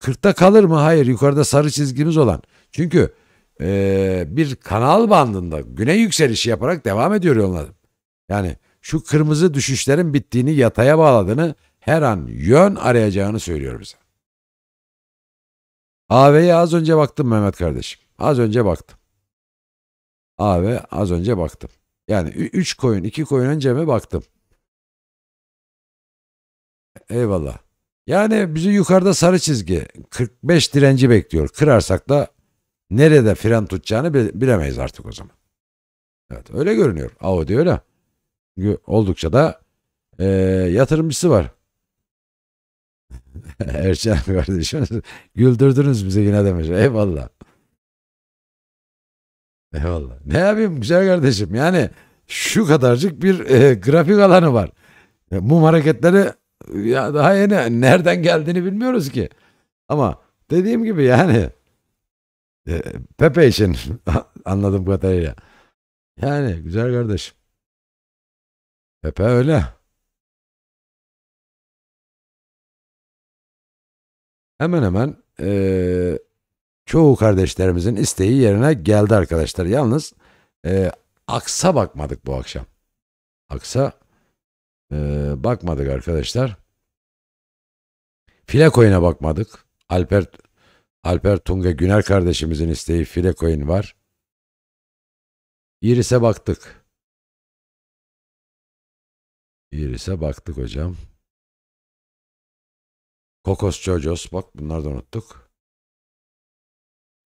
40'ta kalır mı? Hayır. Yukarıda sarı çizgimiz olan. Çünkü ee, bir kanal bandında güney yükselişi yaparak devam ediyor yolladım. Yani şu kırmızı düşüşlerin bittiğini, yataya bağladığını her an yön arayacağını söylüyor bize. AV'ye az önce baktım Mehmet kardeşim. Az önce baktım. AV az önce baktım. Yani 3 koyun 2 koyun önce mi baktım. Eyvallah. Yani bizi yukarıda sarı çizgi 45 direnci bekliyor. Kırarsak da nerede fren tutacağını bilemeyiz artık o zaman. Evet öyle görünüyor. Audi öyle. Çünkü oldukça da e, yatırımcısı var. Erçen kardeşim güldürdünüz bizi yine demiş. Eyvallah. Eyvallah. Ne yapayım güzel kardeşim yani şu kadarcık bir e, grafik alanı var. E, mum hareketleri ya daha yeni nereden geldiğini bilmiyoruz ki. Ama dediğim gibi yani e, Pepe için anladım anladığım kadarıyla. Yani güzel kardeşim. Pepe öyle. hemen hemen e, çoğu kardeşlerimizin isteği yerine geldi arkadaşlar. Yalnız e, aksa bakmadık bu akşam. Aksa e, bakmadık arkadaşlar. File coin'e bakmadık. Alper Alper Tunga Güner kardeşimizin isteği file coin var. Iris'e baktık. Iris'e baktık hocam. Kokos Chojos. Bak bunları da unuttuk.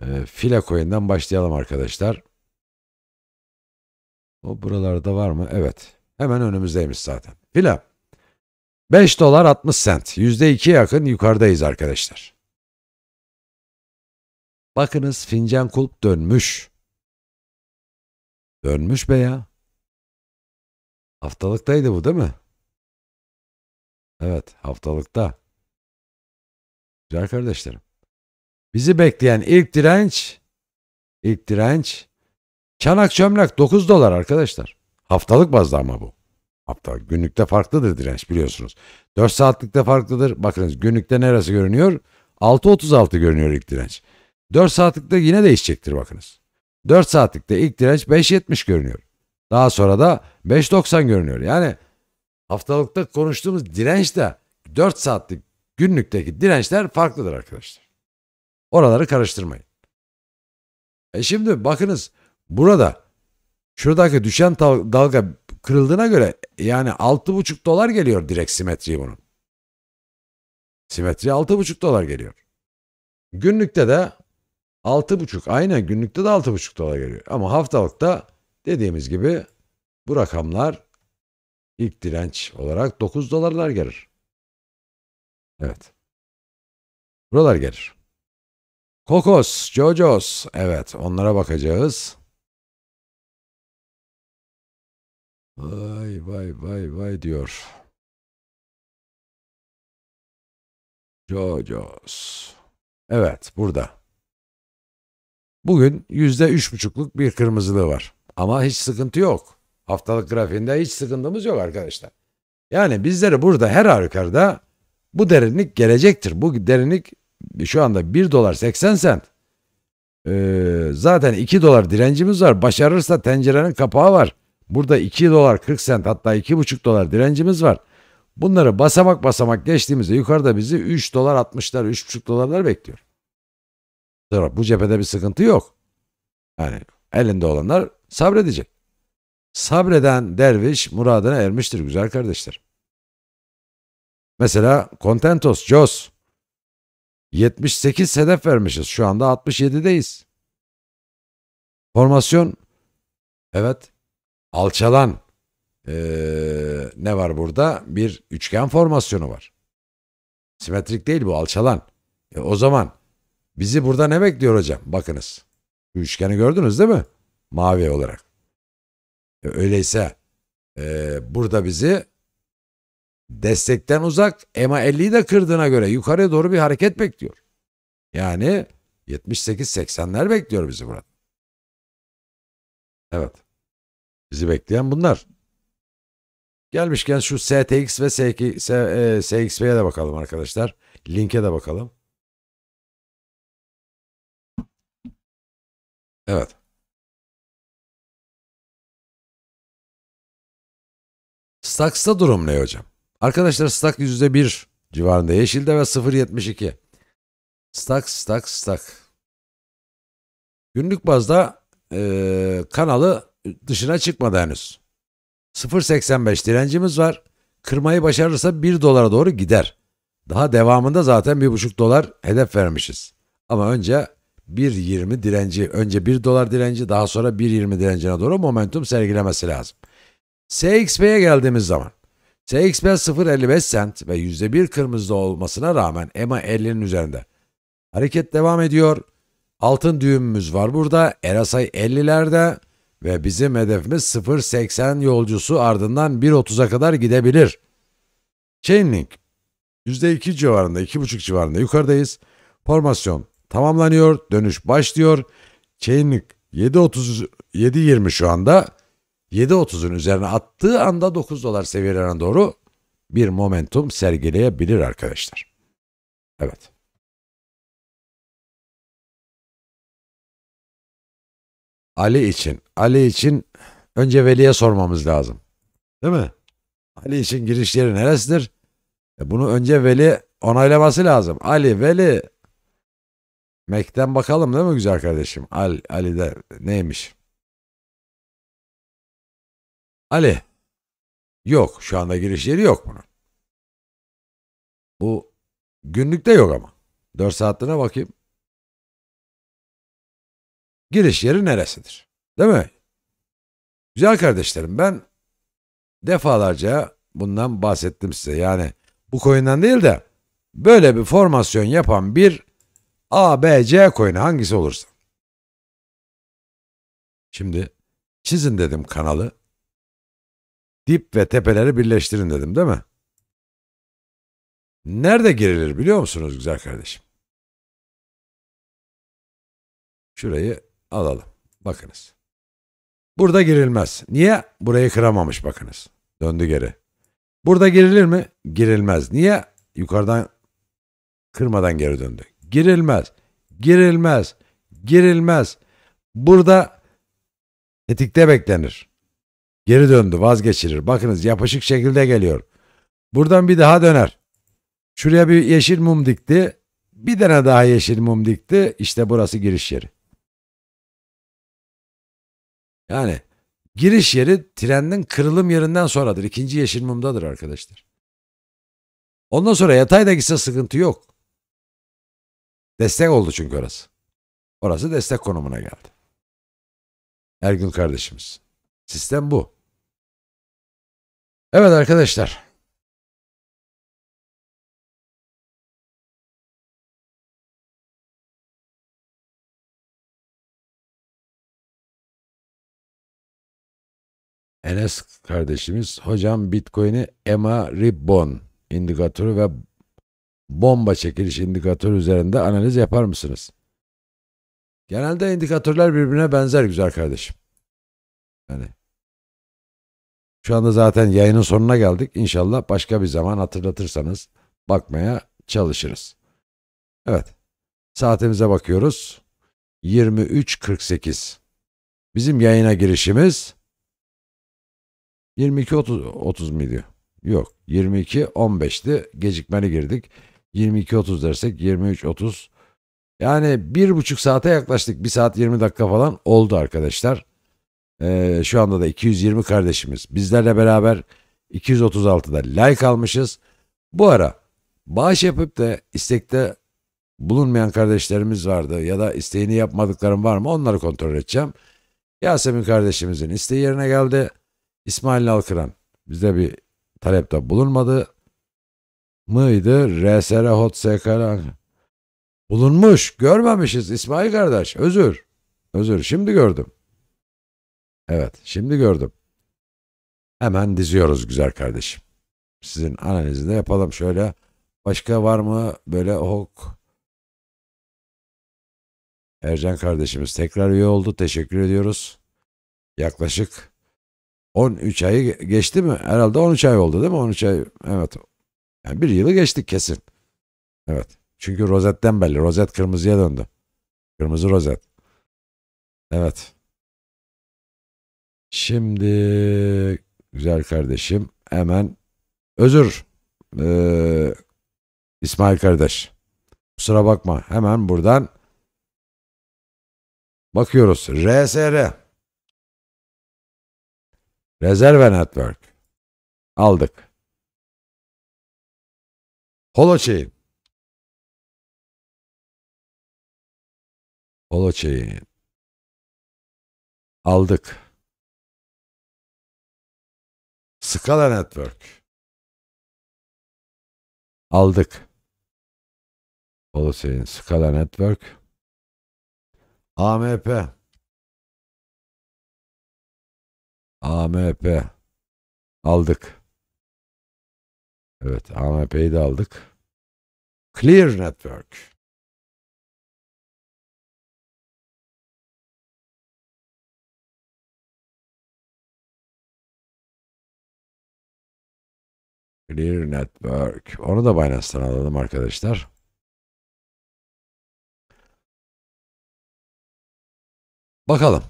E, ee, fila coin'den başlayalım arkadaşlar. O buralarda var mı? Evet. Hemen önümüzdeymiş zaten. File, 5 dolar 60 sent. %2 yakın yukarıdayız arkadaşlar. Bakınız fincan kulp dönmüş. Dönmüş be ya. Haftalıktaydı bu değil mi? Evet haftalıkta. Güzel kardeşlerim. Bizi bekleyen ilk direnç, ilk direnç çanak çömlek 9 dolar arkadaşlar. Haftalık bazda ama bu. Hatta günlükte farklıdır direnç biliyorsunuz. 4 saatlikte farklıdır. Bakınız günlükte neresi görünüyor? 6.36 görünüyor ilk direnç. 4 saatlikte yine değişecektir bakınız. 4 saatlikte ilk direnç 5.70 görünüyor. Daha sonra da 5.90 görünüyor. Yani haftalıkta konuştuğumuz direnç de 4 saatlik Günlükteki dirençler farklıdır arkadaşlar. Oraları karıştırmayın. E şimdi bakınız burada şuradaki düşen dalga kırıldığına göre yani 6,5 dolar geliyor direkt simetriye bunun. Simetri 6,5 dolar geliyor. Günlükte de 6,5 aynen günlükte de 6,5 dolar geliyor. Ama haftalıkta dediğimiz gibi bu rakamlar ilk direnç olarak 9 dolarlar gelir. Evet. Buralar gelir. Kokos, Jojos. Evet onlara bakacağız. Vay vay vay vay diyor. Jojos. Evet burada. Bugün yüzde üç buçukluk bir kırmızılığı var. Ama hiç sıkıntı yok. Haftalık grafiğinde hiç sıkıntımız yok arkadaşlar. Yani bizleri burada her halükarda bu derinlik gelecektir. Bu derinlik şu anda 1 dolar 80 sent. Ee, zaten 2 dolar direncimiz var. Başarırsa tencerenin kapağı var. Burada 2 dolar 40 sent hatta 2,5 dolar direncimiz var. Bunları basamak basamak geçtiğimizde yukarıda bizi 3 dolar 60'lar 3,5 dolarlar bekliyor. Bu cephede bir sıkıntı yok. Yani elinde olanlar sabredecek. Sabreden derviş muradına ermiştir güzel kardeşler. Mesela Contentos, Jos. 78 hedef vermişiz. Şu anda 67'deyiz. Formasyon evet alçalan ee, ne var burada? Bir üçgen formasyonu var. Simetrik değil bu alçalan. E, o zaman bizi burada ne bekliyor hocam? Bakınız. Şu üçgeni gördünüz değil mi? Mavi olarak. E, öyleyse e, burada bizi destekten uzak EMA 50'yi de kırdığına göre yukarıya doğru bir hareket bekliyor. Yani 78-80'ler bekliyor bizi burada. Evet. Bizi bekleyen bunlar. Gelmişken şu STX ve SXV'ye e, de bakalım arkadaşlar. Linke de bakalım. Evet. Stax'ta durum ne hocam? Arkadaşlar stak %1 civarında. Yeşilde ve 0.72. Stak stak stak. Günlük bazda e, kanalı dışına çıkmadı henüz. 0.85 direncimiz var. Kırmayı başarırsa 1 dolara doğru gider. Daha devamında zaten 1.5 dolar hedef vermişiz. Ama önce 1.20 direnci, önce 1 dolar direnci daha sonra 1.20 direncine doğru momentum sergilemesi lazım. SXP'ye geldiğimiz zaman CXB 0.55 cent ve %1 kırmızı olmasına rağmen EMA 50'nin üzerinde. Hareket devam ediyor. Altın düğümümüz var burada. Erasay 50'lerde ve bizim hedefimiz 0.80 yolcusu ardından 1.30'a kadar gidebilir. Chainlink %2 civarında, 2.5 civarında yukarıdayız. Formasyon tamamlanıyor, dönüş başlıyor. Chainlink 7.30, 7.20 şu anda. 7.30'un üzerine attığı anda 9 dolar seviyelerine doğru bir momentum sergileyebilir arkadaşlar. Evet. Ali için, Ali için önce Veli'ye sormamız lazım. Değil mi? Ali için giriş yeri neresidir? E, bunu önce Veli onaylaması lazım. Ali, Veli. Mek'ten bakalım değil mi güzel kardeşim? Ali Ali de neymiş? Ali. Yok şu anda giriş yeri yok bunun. Bu günlükte yok ama. dört saatliğine bakayım. Giriş yeri neresidir? Değil mi? Güzel kardeşlerim ben defalarca bundan bahsettim size. Yani bu koyundan değil de böyle bir formasyon yapan bir A B C koyunu hangisi olursa. Şimdi çizin dedim kanalı Dip ve tepeleri birleştirin dedim değil mi? Nerede girilir biliyor musunuz güzel kardeşim? Şurayı alalım. Bakınız. Burada girilmez. Niye? Burayı kıramamış bakınız. Döndü geri. Burada girilir mi? Girilmez. Niye? Yukarıdan kırmadan geri döndü. Girilmez. Girilmez. Girilmez. Burada tetikte beklenir. Geri döndü vazgeçilir. Bakınız yapışık şekilde geliyor. Buradan bir daha döner. Şuraya bir yeşil mum dikti. Bir tane daha yeşil mum dikti. İşte burası giriş yeri. Yani giriş yeri trenin kırılım yerinden sonradır. İkinci yeşil mumdadır arkadaşlar. Ondan sonra yatayda gitse sıkıntı yok. Destek oldu çünkü orası. Orası destek konumuna geldi. Ergün kardeşimiz. Sistem bu. Evet arkadaşlar. Enes kardeşimiz hocam Bitcoin'i EMA Ribbon indikatörü ve bomba çekiliş indikatörü üzerinde analiz yapar mısınız? Genelde indikatörler birbirine benzer güzel kardeşim. Yani şu anda zaten yayının sonuna geldik. İnşallah başka bir zaman hatırlatırsanız bakmaya çalışırız. Evet. Saatimize bakıyoruz. 23.48. Bizim yayına girişimiz 22.30 30 muydu? Yok. 22.15'ti. Gecikmeli girdik. 22.30 dersek 23.30. Yani bir buçuk saate yaklaştık. Bir saat 20 dakika falan oldu arkadaşlar. Ee, şu anda da 220 kardeşimiz bizlerle beraber 236'da like almışız. Bu ara bağış yapıp da istekte bulunmayan kardeşlerimiz vardı ya da isteğini yapmadıklarım var mı onları kontrol edeceğim. Yasemin kardeşimizin isteği yerine geldi. İsmail Alkıran bizde bir talepte bulunmadı mıydı? RSR Hot SKR bulunmuş görmemişiz İsmail kardeş özür özür şimdi gördüm. Evet, şimdi gördüm. Hemen diziyoruz güzel kardeşim. Sizin analizini de yapalım şöyle. Başka var mı böyle hok? Ercan kardeşimiz tekrar üye oldu. Teşekkür ediyoruz. Yaklaşık 13 ayı geçti mi? Herhalde 13 ay oldu değil mi? 13 ay. Evet. Yani bir yılı geçtik kesin. Evet. Çünkü rozetten belli. Rozet kırmızıya döndü. Kırmızı rozet. Evet. Şimdi güzel kardeşim hemen özür ee, İsmail kardeş. Kusura bakma hemen buradan bakıyoruz. RSR Rezerve Network aldık. Holochain Holochain aldık. Scala Network. Aldık. Policy'in Scala Network. AMP. AMP. Aldık. Evet AMP'yi de aldık. Clear Network. Clear Network. Onu da Binance'tan alalım arkadaşlar. Bakalım.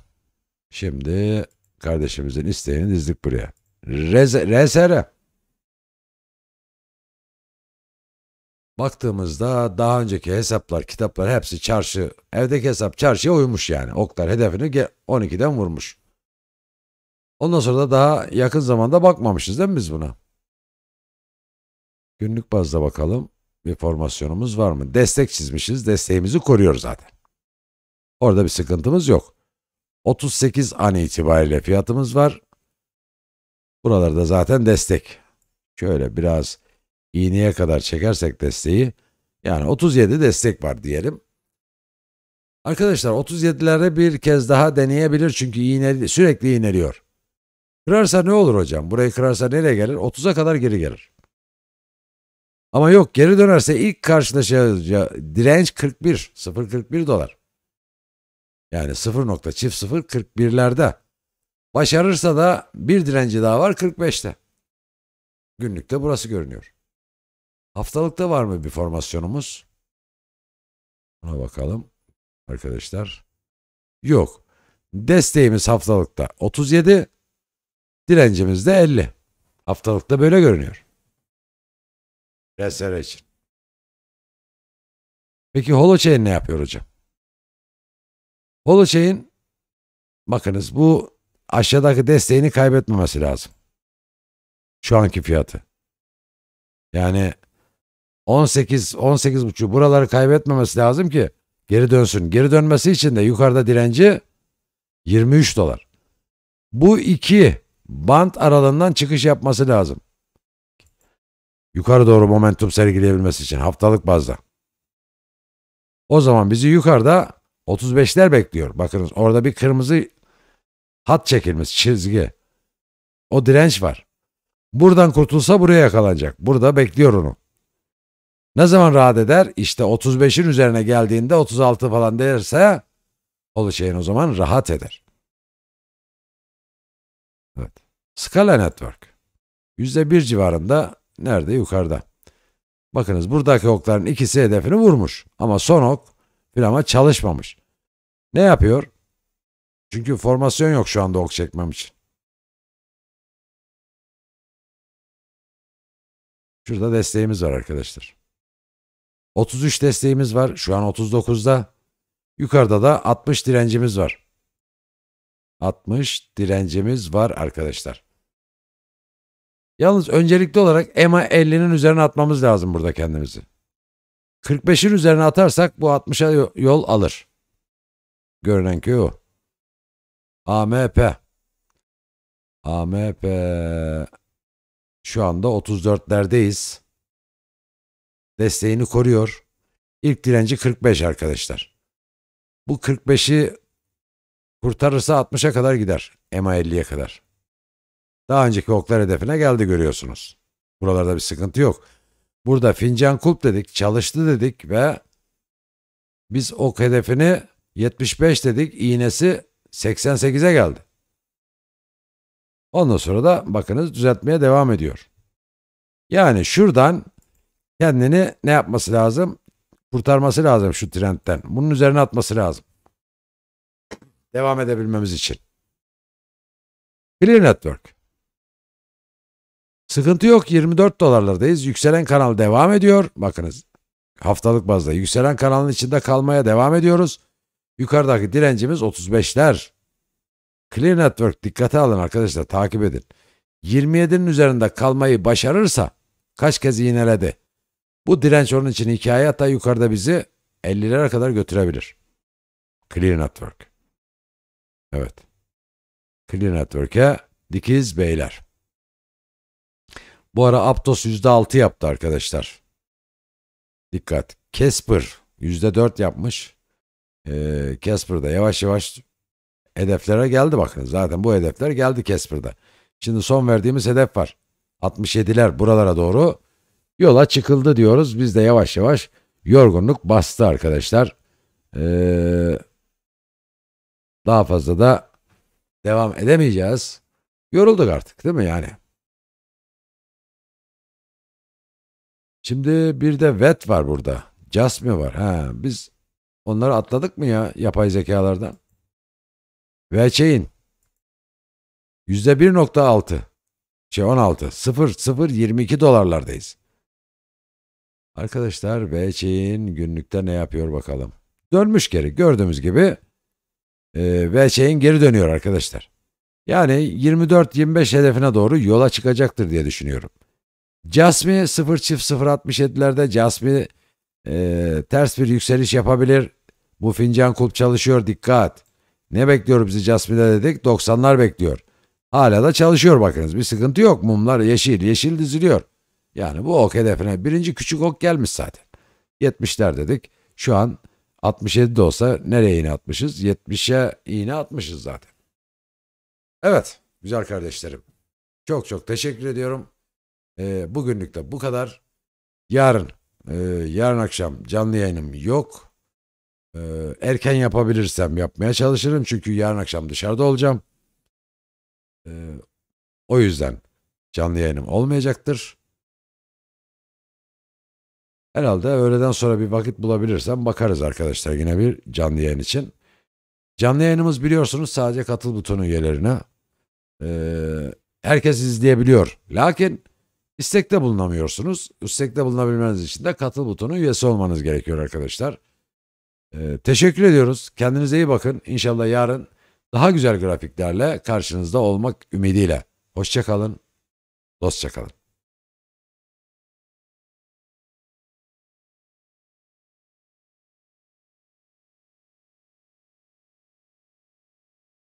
Şimdi kardeşimizin isteğini dizdik buraya. RSR. Baktığımızda daha önceki hesaplar, kitaplar hepsi çarşı, evdeki hesap çarşıya uymuş yani. Oklar hedefini 12'den vurmuş. Ondan sonra da daha yakın zamanda bakmamışız değil mi biz buna? Günlük bazda bakalım bir formasyonumuz var mı? Destek çizmişiz. Desteğimizi koruyoruz zaten. Orada bir sıkıntımız yok. 38 an itibariyle fiyatımız var. Buralarda zaten destek. Şöyle biraz iğneye kadar çekersek desteği yani 37 destek var diyelim. Arkadaşlar 37'lere bir kez daha deneyebilir çünkü iğne, sürekli iğneliyor. Kırarsa ne olur hocam? Burayı kırarsa nereye gelir? 30'a kadar geri gelir. Ama yok geri dönerse ilk karşılaşacağı direnç 41, 0.41 dolar. Yani 0.0041'lerde. Başarırsa da bir direnci daha var 45'te. Günlükte burası görünüyor. Haftalıkta var mı bir formasyonumuz? Buna bakalım arkadaşlar. Yok. Desteğimiz haftalıkta 37, direncimiz de 50. Haftalıkta böyle görünüyor. Restoration. Peki Holochain ne yapıyor hocam? Holochain bakınız bu aşağıdaki desteğini kaybetmemesi lazım. Şu anki fiyatı. Yani 18 18.5 buraları kaybetmemesi lazım ki geri dönsün. Geri dönmesi için de yukarıda direnci 23 dolar. Bu iki band aralığından çıkış yapması lazım yukarı doğru momentum sergileyebilmesi için haftalık bazda. O zaman bizi yukarıda 35'ler bekliyor. Bakınız orada bir kırmızı hat çekilmiş çizgi. O direnç var. Buradan kurtulsa buraya yakalanacak. Burada bekliyor onu. Ne zaman rahat eder? İşte 35'in üzerine geldiğinde 36 falan derse şeyin o zaman rahat eder. Evet. Scala Network %1 civarında Nerede? Yukarıda. Bakınız buradaki okların ikisi hedefini vurmuş. Ama son ok filama çalışmamış. Ne yapıyor? Çünkü formasyon yok şu anda ok çekmem için. Şurada desteğimiz var arkadaşlar. 33 desteğimiz var. Şu an 39'da. Yukarıda da 60 direncimiz var. 60 direncimiz var arkadaşlar. Yalnız öncelikli olarak EMA 50'nin üzerine atmamız lazım burada kendimizi. 45'in üzerine atarsak bu 60'a yol alır. Görünen ki o. AMP. AMP. Şu anda 34'lerdeyiz. Desteğini koruyor. İlk direnci 45 arkadaşlar. Bu 45'i kurtarırsa 60'a kadar gider. EMA 50'ye kadar. Daha önceki oklar hedefine geldi görüyorsunuz. Buralarda bir sıkıntı yok. Burada fincan kulp dedik, çalıştı dedik ve biz ok hedefini 75 dedik, iğnesi 88'e geldi. Ondan sonra da bakınız düzeltmeye devam ediyor. Yani şuradan kendini ne yapması lazım? Kurtarması lazım şu trendten. Bunun üzerine atması lazım. Devam edebilmemiz için. Clear Network. Sıkıntı yok 24 dolarlardayız. Yükselen kanal devam ediyor. Bakınız haftalık bazda yükselen kanalın içinde kalmaya devam ediyoruz. Yukarıdaki direncimiz 35'ler. Clear Network dikkate alın arkadaşlar takip edin. 27'nin üzerinde kalmayı başarırsa kaç kez iğneledi. Bu direnç onun için hikaye hatta yukarıda bizi 50'lere kadar götürebilir. Clear Network. Evet. Clear Network'e dikiz beyler. Bu ara Aptos %6 yaptı arkadaşlar. Dikkat. Casper %4 yapmış. Ee, Casper da yavaş yavaş hedeflere geldi bakın. Zaten bu hedefler geldi Casper'da. Şimdi son verdiğimiz hedef var. 67'ler buralara doğru yola çıkıldı diyoruz. Biz de yavaş yavaş yorgunluk bastı arkadaşlar. Ee, daha fazla da devam edemeyeceğiz. Yorulduk artık değil mi yani? Şimdi bir de VET var burada. JASMI var. Ha, biz onları atladık mı ya yapay zekalardan? VC'in %1.6 şey 16 0 0 22 dolarlardayız. Arkadaşlar VC'in günlükte ne yapıyor bakalım. Dönmüş geri gördüğümüz gibi e, VC'in geri dönüyor arkadaşlar. Yani 24-25 hedefine doğru yola çıkacaktır diye düşünüyorum. Casmi 0 çift 0 67'lerde Jasmi e, ters bir yükseliş yapabilir. Bu fincan kulp çalışıyor dikkat. Ne bekliyor bizi Casmi'de dedik 90'lar bekliyor. Hala da çalışıyor bakınız bir sıkıntı yok mumlar yeşil yeşil diziliyor. Yani bu ok hedefine birinci küçük ok gelmiş zaten. 70'ler dedik şu an 67 de olsa nereye iğne atmışız? 70'e iğne atmışız zaten. Evet güzel kardeşlerim. Çok çok teşekkür ediyorum. E, bugünlük de bu kadar. Yarın, e, yarın akşam canlı yayınım yok. E, erken yapabilirsem yapmaya çalışırım. Çünkü yarın akşam dışarıda olacağım. E, o yüzden canlı yayınım olmayacaktır. Herhalde öğleden sonra bir vakit bulabilirsem bakarız arkadaşlar yine bir canlı yayın için. Canlı yayınımız biliyorsunuz sadece katıl butonu üyelerine. Ee, herkes izleyebiliyor. Lakin İstekte bulunamıyorsunuz. İstekte bulunabilmeniz için de katıl butonu üyesi olmanız gerekiyor arkadaşlar. Ee, teşekkür ediyoruz. Kendinize iyi bakın. İnşallah yarın daha güzel grafiklerle karşınızda olmak ümidiyle. Hoşçakalın. Dostçakalın.